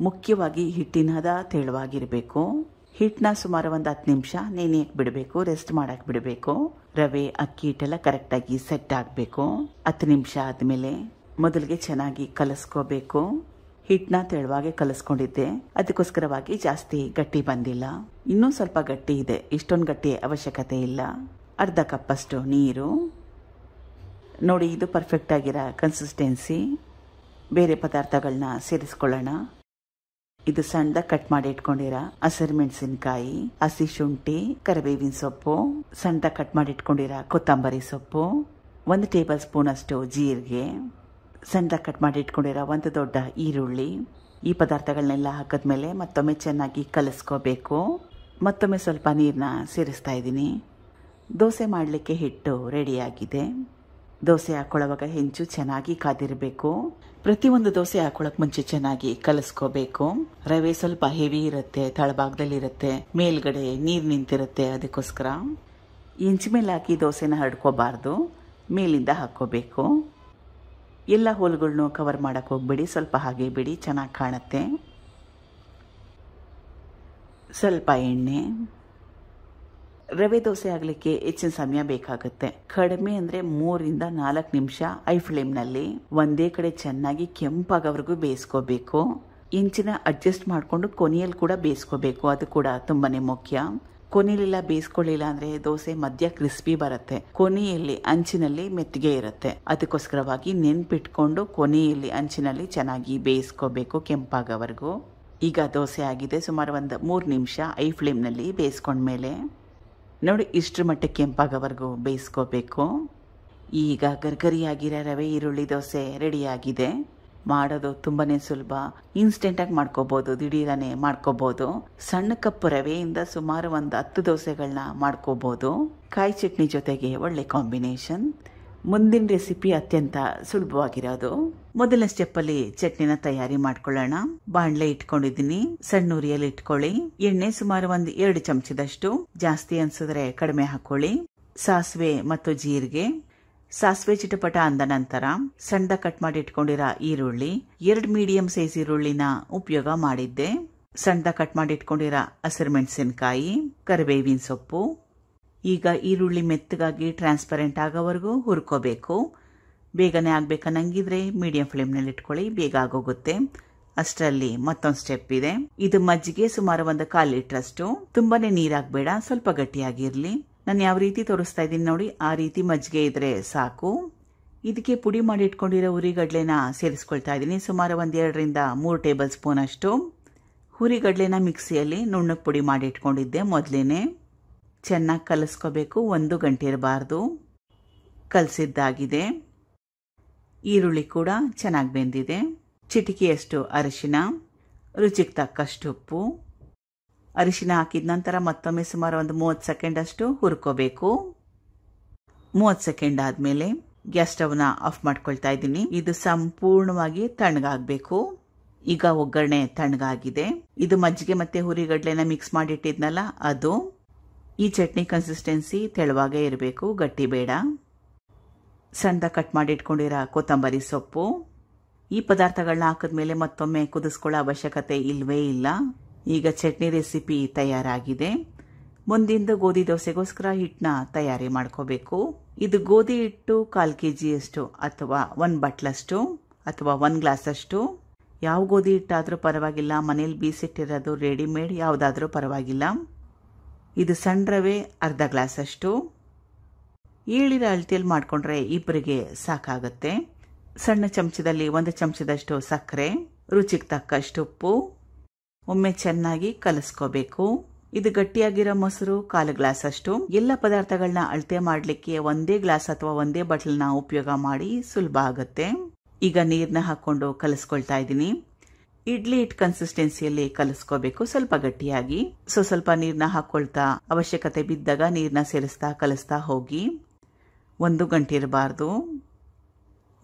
ಮುಖ್ಯವಾಗಿ ಹಿಟ್ಟಿನದ ತೆಳವಾಗಿರಬೇಕು ತೆಳುವಾಗಿರಬೇಕು ಹಿಟ್ಟನ್ನ ಸುಮಾರು ಒಂದು ಹತ್ತು ನಿಮಿಷ ನೆನೆಯಕ್ಕೆ ಬಿಡಬೇಕು ರೆಸ್ಟ್ ಮಾಡಕ್ಕೆ ಬಿಡಬೇಕು ರವೆ ಅಕ್ಕಿ ಹಿಟ್ಟೆಲ್ಲ ಕರೆಕ್ಟಾಗಿ ಸೆಟ್ ಆಗಬೇಕು ಹತ್ತು ನಿಮಿಷ ಆದಮೇಲೆ ಮೊದಲಿಗೆ ಚೆನ್ನಾಗಿ ಕಲಸ್ಕೋಬೇಕು ಹಿಟ್ಟನ್ನ ತೆಳುವಾಗೆ ಕಲಸ್ಕೊಂಡಿದ್ದೆ ಅದಕ್ಕೋಸ್ಕರವಾಗಿ ಜಾಸ್ತಿ ಗಟ್ಟಿ ಬಂದಿಲ್ಲ ಇನ್ನೂ ಸ್ವಲ್ಪ ಗಟ್ಟಿ ಇದೆ ಇಷ್ಟೊಂದು ಗಟ್ಟಿ ಅವಶ್ಯಕತೆ ಇಲ್ಲ ಅರ್ಧ ಕಪ್ಪಷ್ಟು ನೀರು ನೋಡಿ ಇದು ಪರ್ಫೆಕ್ಟ್ ಆಗಿರೋ ಕನ್ಸಿಸ್ಟೆನ್ಸಿ ಬೇರೆ ಪದಾರ್ಥಗಳನ್ನ ಸೇರಿಸ್ಕೊಳ್ಳೋಣ ಇದು ಸಣ್ಣದ ಕಟ್ ಮಾಡಿ ಇಟ್ಕೊಂಡಿರ ಹಸಿರು ಮೆಣಸಿನಕಾಯಿ ಹಸಿ ಶುಂಠಿ ಕರಿಬೇವಿನ ಸೊಪ್ಪು ಸಣ್ಣದಾಗ ಕಟ್ ಮಾಡಿ ಇಟ್ಕೊಂಡಿರ ಕೊತ್ತಂಬರಿ ಸೊಪ್ಪು ಒಂದು ಟೇಬಲ್ ಸ್ಪೂನ್ ಅಷ್ಟು ಜೀರಿಗೆ ಸಣ್ಣ ಕಟ್ ಮಾಡಿ ಇಟ್ಕೊಂಡಿರೋ ಒಂದು ದೊಡ್ಡ ಈರುಳ್ಳಿ ಈ ಪದಾರ್ಥಗಳನ್ನೆಲ್ಲ ಹಾಕಿದ್ಮೇಲೆ ಮತ್ತೊಮ್ಮೆ ಚೆನ್ನಾಗಿ ಕಲಸ್ಕೋಬೇಕು ಮತ್ತೊಮ್ಮೆ ಸ್ವಲ್ಪ ನೀರನ್ನ ಸೇರಿಸ್ತಾ ಇದ್ದೀನಿ ದೋಸೆ ಮಾಡಲಿಕ್ಕೆ ಹಿಟ್ಟು ರೆಡಿಯಾಗಿದೆ ದೋಸೆ ಹಾಕ್ಕೊಳ್ಳೋವಾಗ ಹೆಂಚು ಚೆನ್ನಾಗಿ ಕಾದಿರಬೇಕು ಪ್ರತಿಯೊಂದು ದೋಸೆ ಹಾಕೊಳ್ಳೋಕೆ ಮುಂಚೆ ಚೆನ್ನಾಗಿ ಕಲಸ್ಕೋಬೇಕು ರವೆ ಸ್ವಲ್ಪ ಹೆವಿ ಇರುತ್ತೆ ತಳಭಾಗದಲ್ಲಿರುತ್ತೆ ಮೇಲ್ಗಡೆ ನೀರು ನಿಂತಿರುತ್ತೆ ಅದಕ್ಕೋಸ್ಕರ ಮೇಲೆ ಹಾಕಿ ದೋಸೆನ ಹರಡ್ಕೋಬಾರ್ದು ಮೇಲಿಂದ ಹಾಕ್ಕೋಬೇಕು ಎಲ್ಲ ಹೋಲ್ಗಳ್ನೂ ಕವರ್ ಮಾಡೋಕ್ಕೆ ಹೋಗಬೇಡಿ ಸ್ವಲ್ಪ ಹಾಗೆ ಬಿಡಿ ಚೆನ್ನಾಗಿ ಕಾಣುತ್ತೆ ಸ್ವಲ್ಪ ಎಣ್ಣೆ ರವೆ ದೋಸೆ ಆಗಲಿಕ್ಕೆ ಹೆಚ್ಚಿನ ಸಮಯ ಬೇಕಾಗುತ್ತೆ ಕಡಿಮೆ ಅಂದರೆ ಮೂರಿಂದ ನಾಲ್ಕು ನಿಮಿಷ ಐ ಫ್ಲೇಮ್ನಲ್ಲಿ ಒಂದೇ ಕಡೆ ಚೆನ್ನಾಗಿ ಕೆಂಪಾಗವರೆಗೂ ಬೇಯಿಸ್ಕೋಬೇಕು ಇಂಚಿನ ಅಡ್ಜಸ್ಟ್ ಮಾಡಿಕೊಂಡು ಕೊನೆಯಲ್ಲಿ ಕೂಡ ಬೇಯಿಸ್ಕೋಬೇಕು ಅದು ಕೂಡ ತುಂಬಾ ಮುಖ್ಯ ಕೊನೆಯಲ್ಲಿಲ್ಲ ಬೇಯಿಸ್ಕೊಳ್ಳಿಲ್ಲ ಅಂದರೆ ದೋಸೆ ಮಧ್ಯ ಕ್ರಿಸ್ಪಿ ಬರುತ್ತೆ ಕೊನೆಯಲ್ಲಿ ಅಂಚಿನಲ್ಲಿ ಮೆತ್ತಿಗೆ ಇರುತ್ತೆ ಅದಕ್ಕೋಸ್ಕರವಾಗಿ ನೆನ್ಪಿಟ್ಕೊಂಡು ಕೊನೆಯಲ್ಲಿ ಅಂಚಿನಲ್ಲಿ ಚೆನ್ನಾಗಿ ಬೇಯಿಸ್ಕೋಬೇಕು ಕೆಂಪಾಗವರೆಗೂ ಈಗ ದೋಸೆ ಆಗಿದೆ ಸುಮಾರು ಒಂದು ಮೂರು ನಿಮಿಷ ಐ ಫ್ಲೇಮ್ನಲ್ಲಿ ಬೇಯಿಸ್ಕೊಂಡ್ಮೇಲೆ ನೋಡಿ ಇಷ್ಟರ ಮಟ್ಟಕ್ಕೆ ಕೆಂಪಾಗವರೆಗೂ ಬೇಯಿಸ್ಕೋಬೇಕು ಈಗ ಗರ್ಗರಿಯಾಗಿರೋ ರವೆ ಈರುಳ್ಳಿ ದೋಸೆ ರೆಡಿಯಾಗಿದೆ ಮಾಡೋದು ತುಂಬಾನೇ ಸುಲಭ ಆಗಿ ಮಾಡ್ಕೋಬಹುದು ದಿಢೀರನೆ ಮಾಡ್ಕೋಬಹುದು ಸಣ್ಣ ಕಪ್ಪು ರವೆಯಿಂದ ಸುಮಾರು ಒಂದು ಹತ್ತು ದೋಸೆಗಳನ್ನ ಮಾಡ್ಕೋಬಹುದು ಕಾಯಿ ಚಟ್ನಿ ಜೊತೆಗೆ ಒಳ್ಳೆ ಕಾಂಬಿನೇಷನ್ ಮುಂದಿನ ರೆಸಿಪಿ ಅತ್ಯಂತ ಸುಲಭವಾಗಿರೋದು ಮೊದಲ ಸ್ಟೆಪ್ ಅಲ್ಲಿ ಚಟ್ನಿನ ತಯಾರಿ ಮಾಡ್ಕೊಳ್ಳೋಣ ಬಾಣ್ಲೆ ಇಟ್ಕೊಂಡಿದ್ದೀನಿ ಸಣ್ಣ ಉರಿಯಲ್ಲಿ ಇಟ್ಕೊಳ್ಳಿ ಎಣ್ಣೆ ಸುಮಾರು ಒಂದ್ ಎರಡು ಚಮಚದಷ್ಟು ಜಾಸ್ತಿ ಅನ್ಸಿದ್ರೆ ಕಡಿಮೆ ಹಾಕೊಳ್ಳಿ ಸಾಸಿವೆ ಮತ್ತು ಜೀರಿಗೆ ಸಾಸಿವೆ ಚಿಟಪಟ ಅಂದ ನಂತರ ಸಣ್ಣ ಕಟ್ ಮಾಡಿ ಇಟ್ಕೊಂಡಿರೋ ಈರುಳ್ಳಿ ಎರಡು ಮೀಡಿಯಂ ಸೈಜ್ ಈರುಳ್ಳಿನ ಉಪಯೋಗ ಮಾಡಿದ್ದೆ ಸಣ್ಣ ಕಟ್ ಮಾಡಿ ಇಟ್ಕೊಂಡಿರೋ ಹಸಿರು ಮೆಣಸಿನಕಾಯಿ ಕರಿಬೇವಿನ ಸೊಪ್ಪು ಈಗ ಈರುಳ್ಳಿ ಮೆತ್ತಗಾಗಿ ಟ್ರಾನ್ಸ್ಪರೆಂಟ್ ಆಗೋವರೆಗೂ ಹುರ್ಕೋಬೇಕು ಬೇಗನೆ ಆಗ್ಬೇಕನ್ನಂಗಿದ್ರೆ ಮೀಡಿಯಂ ಫ್ಲೇಮ್ನಲ್ಲಿ ಇಟ್ಕೊಳ್ಳಿ ಬೇಗ ಆಗೋಗುತ್ತೆ ಅಷ್ಟರಲ್ಲಿ ಮತ್ತೊಂದು ಸ್ಟೆಪ್ ಇದೆ ಇದು ಮಜ್ಜಿಗೆ ಸುಮಾರು ಒಂದು ಕಾಲು ಲೀಟ್ರಷ್ಟು ತುಂಬಾನೇ ನೀರಾಗಬೇಡ ಸ್ವಲ್ಪ ಗಟ್ಟಿಯಾಗಿರಲಿ ನಾನು ಯಾವ ರೀತಿ ತೋರಿಸ್ತಾ ಇದ್ದೀನಿ ನೋಡಿ ಆ ರೀತಿ ಮಜ್ಜಿಗೆ ಇದ್ದರೆ ಸಾಕು ಇದಕ್ಕೆ ಪುಡಿ ಮಾಡಿ ಇಟ್ಕೊಂಡಿರೋ ಹುರಿಗಡ್ಲೆನ ಸೇರಿಸ್ಕೊಳ್ತಾ ಇದ್ದೀನಿ ಸುಮಾರು ಒಂದೆರಡರಿಂದ ಮೂರು ಟೇಬಲ್ ಸ್ಪೂನ್ ಅಷ್ಟು ಹುರಿಗಡ್ಲೆನ ಮಿಕ್ಸಿಯಲ್ಲಿ ನುಣ್ಣಕ್ಕೆ ಪುಡಿ ಮಾಡಿ ಇಟ್ಕೊಂಡಿದ್ದೆ ಮೊದಲೇ ಚೆನ್ನಾಗಿ ಕಲಿಸ್ಕೋಬೇಕು ಒಂದು ಗಂಟೆ ಇರಬಾರ್ದು ಕಲಸಿದ್ದಾಗಿದೆ ಈರುಳ್ಳಿ ಕೂಡ ಚೆನ್ನಾಗಿ ಬೆಂದಿದೆ ಚಿಟಿಕೆಯಷ್ಟು ಅರಿಶಿನ ರುಚಿಗೆ ತಕ್ಕಷ್ಟು ಉಪ್ಪು ಅರಿಶಿನ ಹಾಕಿದ ನಂತರ ಮತ್ತೊಮ್ಮೆ ಸುಮಾರು ಒಂದು ಮೂವತ್ತು ಸೆಕೆಂಡ್ ಅಷ್ಟು ಹುರ್ಕೋಬೇಕು ಮೂವತ್ತು ಸೆಕೆಂಡ್ ಆದ್ಮೇಲೆ ಗ್ಯಾಸ್ ಸ್ಟವ್ನ ಆಫ್ ಮಾಡ್ಕೊಳ್ತಾ ಇದ್ದೀನಿ ಇದು ಸಂಪೂರ್ಣವಾಗಿ ತಣ್ಣಗಾಗಬೇಕು ಈಗ ಒಗ್ಗರಣೆ ತಣ್ಣಗಾಗಿದೆ ಇದು ಮಜ್ಜಿಗೆ ಮತ್ತೆ ಹುರಿಗಡ್ಲೆನ ಮಿಕ್ಸ್ ಮಾಡಿಟ್ಟಿದ್ನಲ್ಲ ಅದು ಈ ಚಟ್ನಿ ಕನ್ಸಿಸ್ಟೆನ್ಸಿ ತೆಳುವಾಗೇ ಇರಬೇಕು ಗಟ್ಟಿ ಬೇಡ ಸಣ್ಣ ಕಟ್ ಮಾಡಿಟ್ಕೊಂಡಿರೋ ಕೊತ್ತಂಬರಿ ಸೊಪ್ಪು ಈ ಪದಾರ್ಥಗಳನ್ನ ಹಾಕಿದ್ಮೇಲೆ ಮತ್ತೊಮ್ಮೆ ಕುದಿಸ್ಕೊಳ್ಳೋ ಅವಶ್ಯಕತೆ ಇಲ್ಲವೇ ಇಲ್ಲ ಈಗ ಚಟ್ನಿ ರೆಸಿಪಿ ತಯಾರಾಗಿದೆ ಮುಂದಿಂದ ಗೋಧಿ ದೋಸೆಗೋಸ್ಕರ ಹಿಟ್ಟನ್ನ ತಯಾರಿ ಮಾಡ್ಕೋಬೇಕು ಇದು ಗೋಧಿ ಹಿಟ್ಟು ಕಾಲು ಕೆ ಜಿಯಷ್ಟು ಅಥವಾ ಒಂದು ಬಟ್ಲಷ್ಟು ಅಥವಾ ಒಂದು ಗ್ಲಾಸಷ್ಟು ಯಾವ ಗೋಧಿ ಹಿಟ್ಟಾದರೂ ಪರವಾಗಿಲ್ಲ ಮನೇಲಿ ಬೀಸಿಟ್ಟಿರೋದು ರೆಡಿಮೇಡ್ ಯಾವುದಾದ್ರೂ ಪರವಾಗಿಲ್ಲ ಇದು ಸಣ್ಣ ರವೆ ಅರ್ಧ ಗ್ಲಾಸಷ್ಟು ಈಳಿದ ಅಳತಿಯಲ್ಲಿ ಮಾಡಿಕೊಂಡ್ರೆ ಇಬ್ಬರಿಗೆ ಸಾಕಾಗುತ್ತೆ ಸಣ್ಣ ಚಮಚದಲ್ಲಿ ಒಂದು ಚಮಚದಷ್ಟು ಸಕ್ಕರೆ ರುಚಿಗೆ ತಕ್ಕಷ್ಟು ಉಪ್ಪು ಒಮ್ಮೆ ಚೆನ್ನಾಗಿ ಕಲಸ್ಕೋಬೇಕು ಇದು ಗಟ್ಟಿಯಾಗಿರೋ ಮೊಸರು ಕಾಲು ಗ್ಲಾಸ್ ಅಷ್ಟು ಎಲ್ಲ ಪದಾರ್ಥಗಳನ್ನ ಅಳತೆ ಮಾಡಲಿಕ್ಕೆ ಒಂದೇ ಗ್ಲಾಸ್ ಅಥವಾ ಒಂದೇ ಬಟ್ಲನ್ನ ಉಪಯೋಗ ಮಾಡಿ ಸುಲಭ ಆಗುತ್ತೆ ಈಗ ನೀರನ್ನ ಹಾಕೊಂಡು ಕಲಸ್ಕೊಳ್ತಾ ಇದ್ದೀನಿ ಇಡ್ಲಿ ಇಟ್ ಕನ್ಸಿಸ್ಟೆನ್ಸಿಯಲ್ಲಿ ಕಲಸ್ಕೋಬೇಕು ಸ್ವಲ್ಪ ಗಟ್ಟಿಯಾಗಿ ಸೊ ಸ್ವಲ್ಪ ನೀರನ್ನ ಹಾಕೊಳ್ತಾ ಅವಶ್ಯಕತೆ ಬಿದ್ದಾಗ ನೀರನ್ನ ಸೇರಿಸ್ತಾ ಕಲಿಸ್ತಾ ಹೋಗಿ ಒಂದು ಗಂಟೆ ಇರಬಾರ್ದು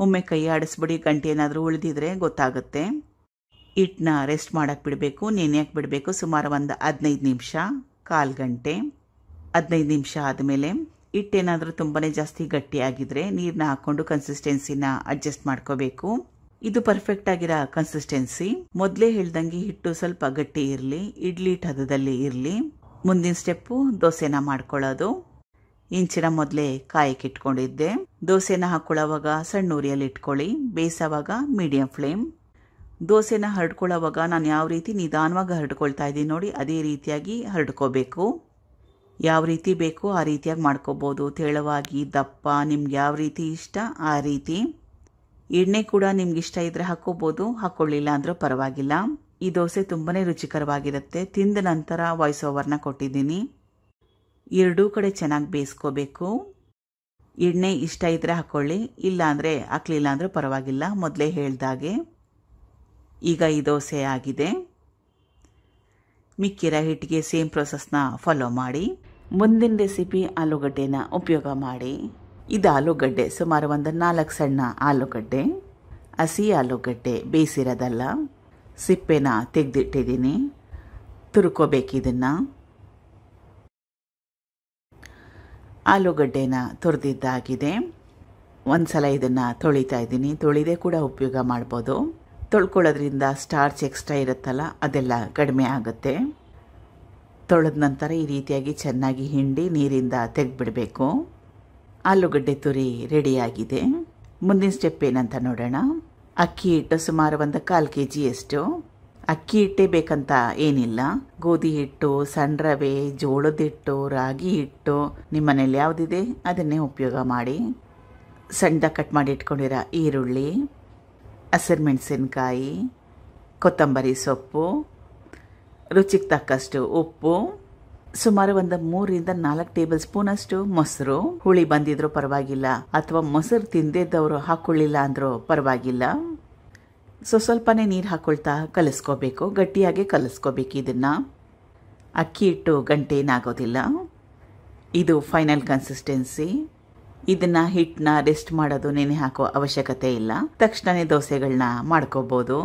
ಒಮ್ಮೆ ಕೈ ಆಡಿಸ್ಬಿಡಿ ಗಂಟೆ ಏನಾದರೂ ಉಳಿದಿದ್ರೆ ಗೊತ್ತಾಗುತ್ತೆ ಹಿಟ್ಟನ್ನ ರೆಸ್ಟ್ ಮಾಡೋಕ್ಕೆ ಬಿಡಬೇಕು ನೆನೆಯಕ್ಕೆ ಬಿಡಬೇಕು ಸುಮಾರು ಒಂದು ಹದಿನೈದು ನಿಮಿಷ ಕಾಲು ಗಂಟೆ ಹದಿನೈದು ನಿಮಿಷ ಆದಮೇಲೆ ಹಿಟ್ಟೇನಾದರೂ ತುಂಬಾ ಜಾಸ್ತಿ ಆಗಿದ್ರೆ ನೀರನ್ನ ಹಾಕ್ಕೊಂಡು ಕನ್ಸಿಸ್ಟೆನ್ಸಿನ ಅಡ್ಜಸ್ಟ್ ಮಾಡ್ಕೋಬೇಕು ಇದು ಪರ್ಫೆಕ್ಟ್ ಆಗಿರೋ ಕನ್ಸಿಸ್ಟೆನ್ಸಿ ಮೊದಲೇ ಹೇಳ್ದಂಗೆ ಹಿಟ್ಟು ಸ್ವಲ್ಪ ಗಟ್ಟಿ ಇರಲಿ ಇಡ್ಲಿ ಹದದಲ್ಲಿ ಇರಲಿ ಮುಂದಿನ ಸ್ಟೆಪ್ಪು ದೋಸೆನ ಮಾಡ್ಕೊಳ್ಳೋದು ಇಂಚಿನ ಮೊದಲೇ ಕಾಯಕ್ಕೆ ಇಟ್ಕೊಂಡಿದ್ದೆ ದೋಸೆನ ಹಾಕ್ಕೊಳ್ಳೋವಾಗ ಸಣ್ಣ ಉರಿಯಲ್ಲಿ ಇಟ್ಕೊಳ್ಳಿ ಬೇಯಿಸೋವಾಗ ಮೀಡಿಯಂ ಫ್ಲೇಮ್ ದೋಸೆನ ಹರಡ್ಕೊಳ್ಳೋವಾಗ ನಾನು ಯಾವ ರೀತಿ ನಿಧಾನವಾಗಿ ಹರಡ್ಕೊಳ್ತಾ ಇದ್ದೀನಿ ನೋಡಿ ಅದೇ ರೀತಿಯಾಗಿ ಹರಡ್ಕೋಬೇಕು ಯಾವ ರೀತಿ ಬೇಕೋ ಆ ರೀತಿಯಾಗಿ ಮಾಡ್ಕೋಬೋದು ತೆಳುವಾಗಿ ದಪ್ಪ ನಿಮ್ಗೆ ಯಾವ ರೀತಿ ಇಷ್ಟ ಆ ರೀತಿ ಎಣ್ಣೆ ಕೂಡ ನಿಮ್ಗೆ ಇಷ್ಟ ಇದ್ದರೆ ಹಾಕೋಬೋದು ಹಾಕ್ಕೊಳ್ಳಿಲ್ಲ ಅಂದರೂ ಪರವಾಗಿಲ್ಲ ಈ ದೋಸೆ ತುಂಬಾ ರುಚಿಕರವಾಗಿರುತ್ತೆ ತಿಂದ ನಂತರ ವಾಯ್ಸ್ ಓವರ್ನ ಕೊಟ್ಟಿದ್ದೀನಿ ಎರಡೂ ಕಡೆ ಚೆನ್ನಾಗಿ ಬೇಯಿಸ್ಕೋಬೇಕು ಎಣ್ಣೆ ಇಷ್ಟ ಇದ್ದರೆ ಹಾಕ್ಕೊಳ್ಳಿ ಇಲ್ಲ ಅಂದರೆ ಹಾಕ್ಲಿಲ್ಲ ಅಂದರೂ ಪರವಾಗಿಲ್ಲ ಮೊದಲೇ ಹೇಳ್ದಾಗೆ ಈಗ ಈ ದೋಸೆ ಆಗಿದೆ ಮಿಕ್ಕಿರ ಹಿಟ್ಟಿಗೆ ಸೇಮ್ ಪ್ರೊಸೆಸ್ನ ಫಾಲೋ ಮಾಡಿ ಮುಂದಿನ ರೆಸಿಪಿ ಆಲೂಗಡ್ಡೆನ ಉಪಯೋಗ ಮಾಡಿ ಇದು ಆಲೂಗಡ್ಡೆ ಸುಮಾರು ಒಂದು ನಾಲ್ಕು ಸಣ್ಣ ಆಲೂಗಡ್ಡೆ ಹಸಿ ಆಲೂಗಡ್ಡೆ ಬೇಯಿಸಿರೋದಲ್ಲ ಸಿಪ್ಪೆನ ತೆಗೆದಿಟ್ಟಿದ್ದೀನಿ ತುರ್ಕೋಬೇಕಿದನ್ನು ಆಲೂಗಡ್ಡೆನ ತುರಿದಿದ್ದಾಗಿದೆ ಒಂದು ಸಲ ಇದನ್ನು ತೊಳಿತಾ ಇದ್ದೀನಿ ತೊಳಿದೆ ಕೂಡ ಉಪಯೋಗ ಮಾಡ್ಬೋದು ತೊಳ್ಕೊಳ್ಳೋದ್ರಿಂದ ಸ್ಟಾರ್ಚ್ ಎಕ್ಸ್ಟ್ರಾ ಇರುತ್ತಲ್ಲ ಅದೆಲ್ಲ ಕಡಿಮೆ ಆಗುತ್ತೆ ತೊಳೆದ ನಂತರ ಈ ರೀತಿಯಾಗಿ ಚೆನ್ನಾಗಿ ಹಿಂಡಿ ನೀರಿಂದ ತೆಗೆದ್ಬಿಡಬೇಕು ಆಲೂಗಡ್ಡೆ ತುರಿ ರೆಡಿಯಾಗಿದೆ ಮುಂದಿನ ಸ್ಟೆಪ್ ಏನಂತ ನೋಡೋಣ ಅಕ್ಕಿ ಹಿಟ್ಟು ಸುಮಾರು ಒಂದು ಕಾಲು ಕೆ ಜಿಯಷ್ಟು ಅಕ್ಕಿ ಹಿಟ್ಟೇ ಬೇಕಂತ ಏನಿಲ್ಲ ಗೋಧಿ ಹಿಟ್ಟು ಸಣ್ಣ ರವೆ ಜೋಳದ ಹಿಟ್ಟು ರಾಗಿ ಹಿಟ್ಟು ನಿಮ್ಮ ಮನೇಲಿ ಯಾವುದಿದೆ ಅದನ್ನೇ ಉಪಯೋಗ ಮಾಡಿ ಸಣ್ಣ ಕಟ್ ಮಾಡಿ ಇಟ್ಕೊಂಡಿರೋ ಈರುಳ್ಳಿ ಹಸಿರು ಮೆಣಸಿನ್ಕಾಯಿ ಕೊತ್ತಂಬರಿ ಸೊಪ್ಪು ರುಚಿಗೆ ತಕ್ಕಷ್ಟು ಉಪ್ಪು ಸುಮಾರು ಒಂದು ಮೂರಿಂದ ನಾಲ್ಕು ಟೇಬಲ್ ಸ್ಪೂನ್ ಅಷ್ಟು ಮೊಸರು ಹುಳಿ ಬಂದಿದ್ರು ಪರವಾಗಿಲ್ಲ ಅಥವಾ ಮೊಸರು ತಿಂದಿದ್ದವರು ಹಾಕೊಳ್ಳಿಲ್ಲ ಅಂದರೂ ಪರವಾಗಿಲ್ಲ ಸೊ ಸ್ವಲ್ಪನೇ ನೀರು ಹಾಕ್ಕೊಳ್ತಾ ಕಲಿಸ್ಕೋಬೇಕು ಗಟ್ಟಿಯಾಗಿ ಕಲಿಸ್ಕೋಬೇಕು ಇದನ್ನು ಅಕ್ಕಿ ಹಿಟ್ಟು ಏನಾಗೋದಿಲ್ಲ ಇದು ಫೈನಲ್ ಕನ್ಸಿಸ್ಟೆನ್ಸಿ ಇದನ್ನ ಹಿಟ್ಟನ್ನ ರೆಸ್ಟ್ ಮಾಡೋದು ನೆನೆ ಹಾಕೋ ಅವಶ್ಯಕತೆ ಇಲ್ಲ ತಕ್ಷಣನೇ ದೋಸೆಗಳನ್ನ ಮಾಡ್ಕೋಬಹುದು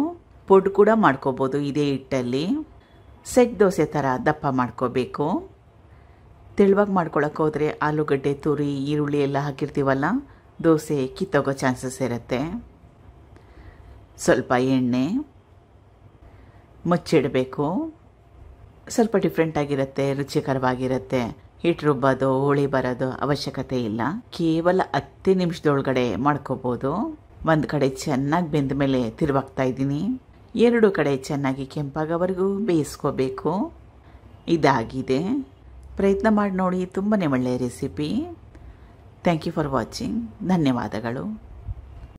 ಪುಡ್ ಕೂಡ ಮಾಡ್ಕೋಬಹುದು ಇದೇ ಹಿಟ್ಟಲ್ಲಿ ಸೆಟ್ ದೋಸೆ ಥರ ದಪ್ಪ ಮಾಡ್ಕೋಬೇಕು ತೆಳುವಾಗಿ ಮಾಡ್ಕೊಳಕ್ಕೆ ಹೋದರೆ ಆಲೂಗಡ್ಡೆ ತುರಿ ಈರುಳ್ಳಿ ಎಲ್ಲ ಹಾಕಿರ್ತೀವಲ್ಲ ದೋಸೆ ಕಿತ್ತೋಗೋ ಚಾನ್ಸಸ್ ಇರುತ್ತೆ ಸ್ವಲ್ಪ ಎಣ್ಣೆ ಮುಚ್ಚಿಡಬೇಕು ಸ್ವಲ್ಪ ಡಿಫ್ರೆಂಟಾಗಿರುತ್ತೆ ರುಚಿಕರವಾಗಿರುತ್ತೆ ಹಿಟ್ಟು ರುಬ್ಬೋದು ಹೋಳಿ ಬರೋದು ಅವಶ್ಯಕತೆ ಇಲ್ಲ ಕೇವಲ ಹತ್ತು ನಿಮಿಷದೊಳಗಡೆ ಮಾಡ್ಕೋಬೋದು ಒಂದು ಕಡೆ ಚೆನ್ನಾಗಿ ಬೆಂದ ಮೇಲೆ ತಿರುವಾಗ್ತಾ ಇದ್ದೀನಿ ಎರಡು ಕಡೆ ಚೆನ್ನಾಗಿ ಕೆಂಪಾಗೋವರೆಗೂ ಬೇಯಿಸ್ಕೋಬೇಕು ಇದಾಗಿದೆ ಪ್ರಯತ್ನ ಮಾಡಿ ನೋಡಿ ತುಂಬನೇ ಒಳ್ಳೆಯ recipe thank you for watching ಧನ್ಯವಾದಗಳು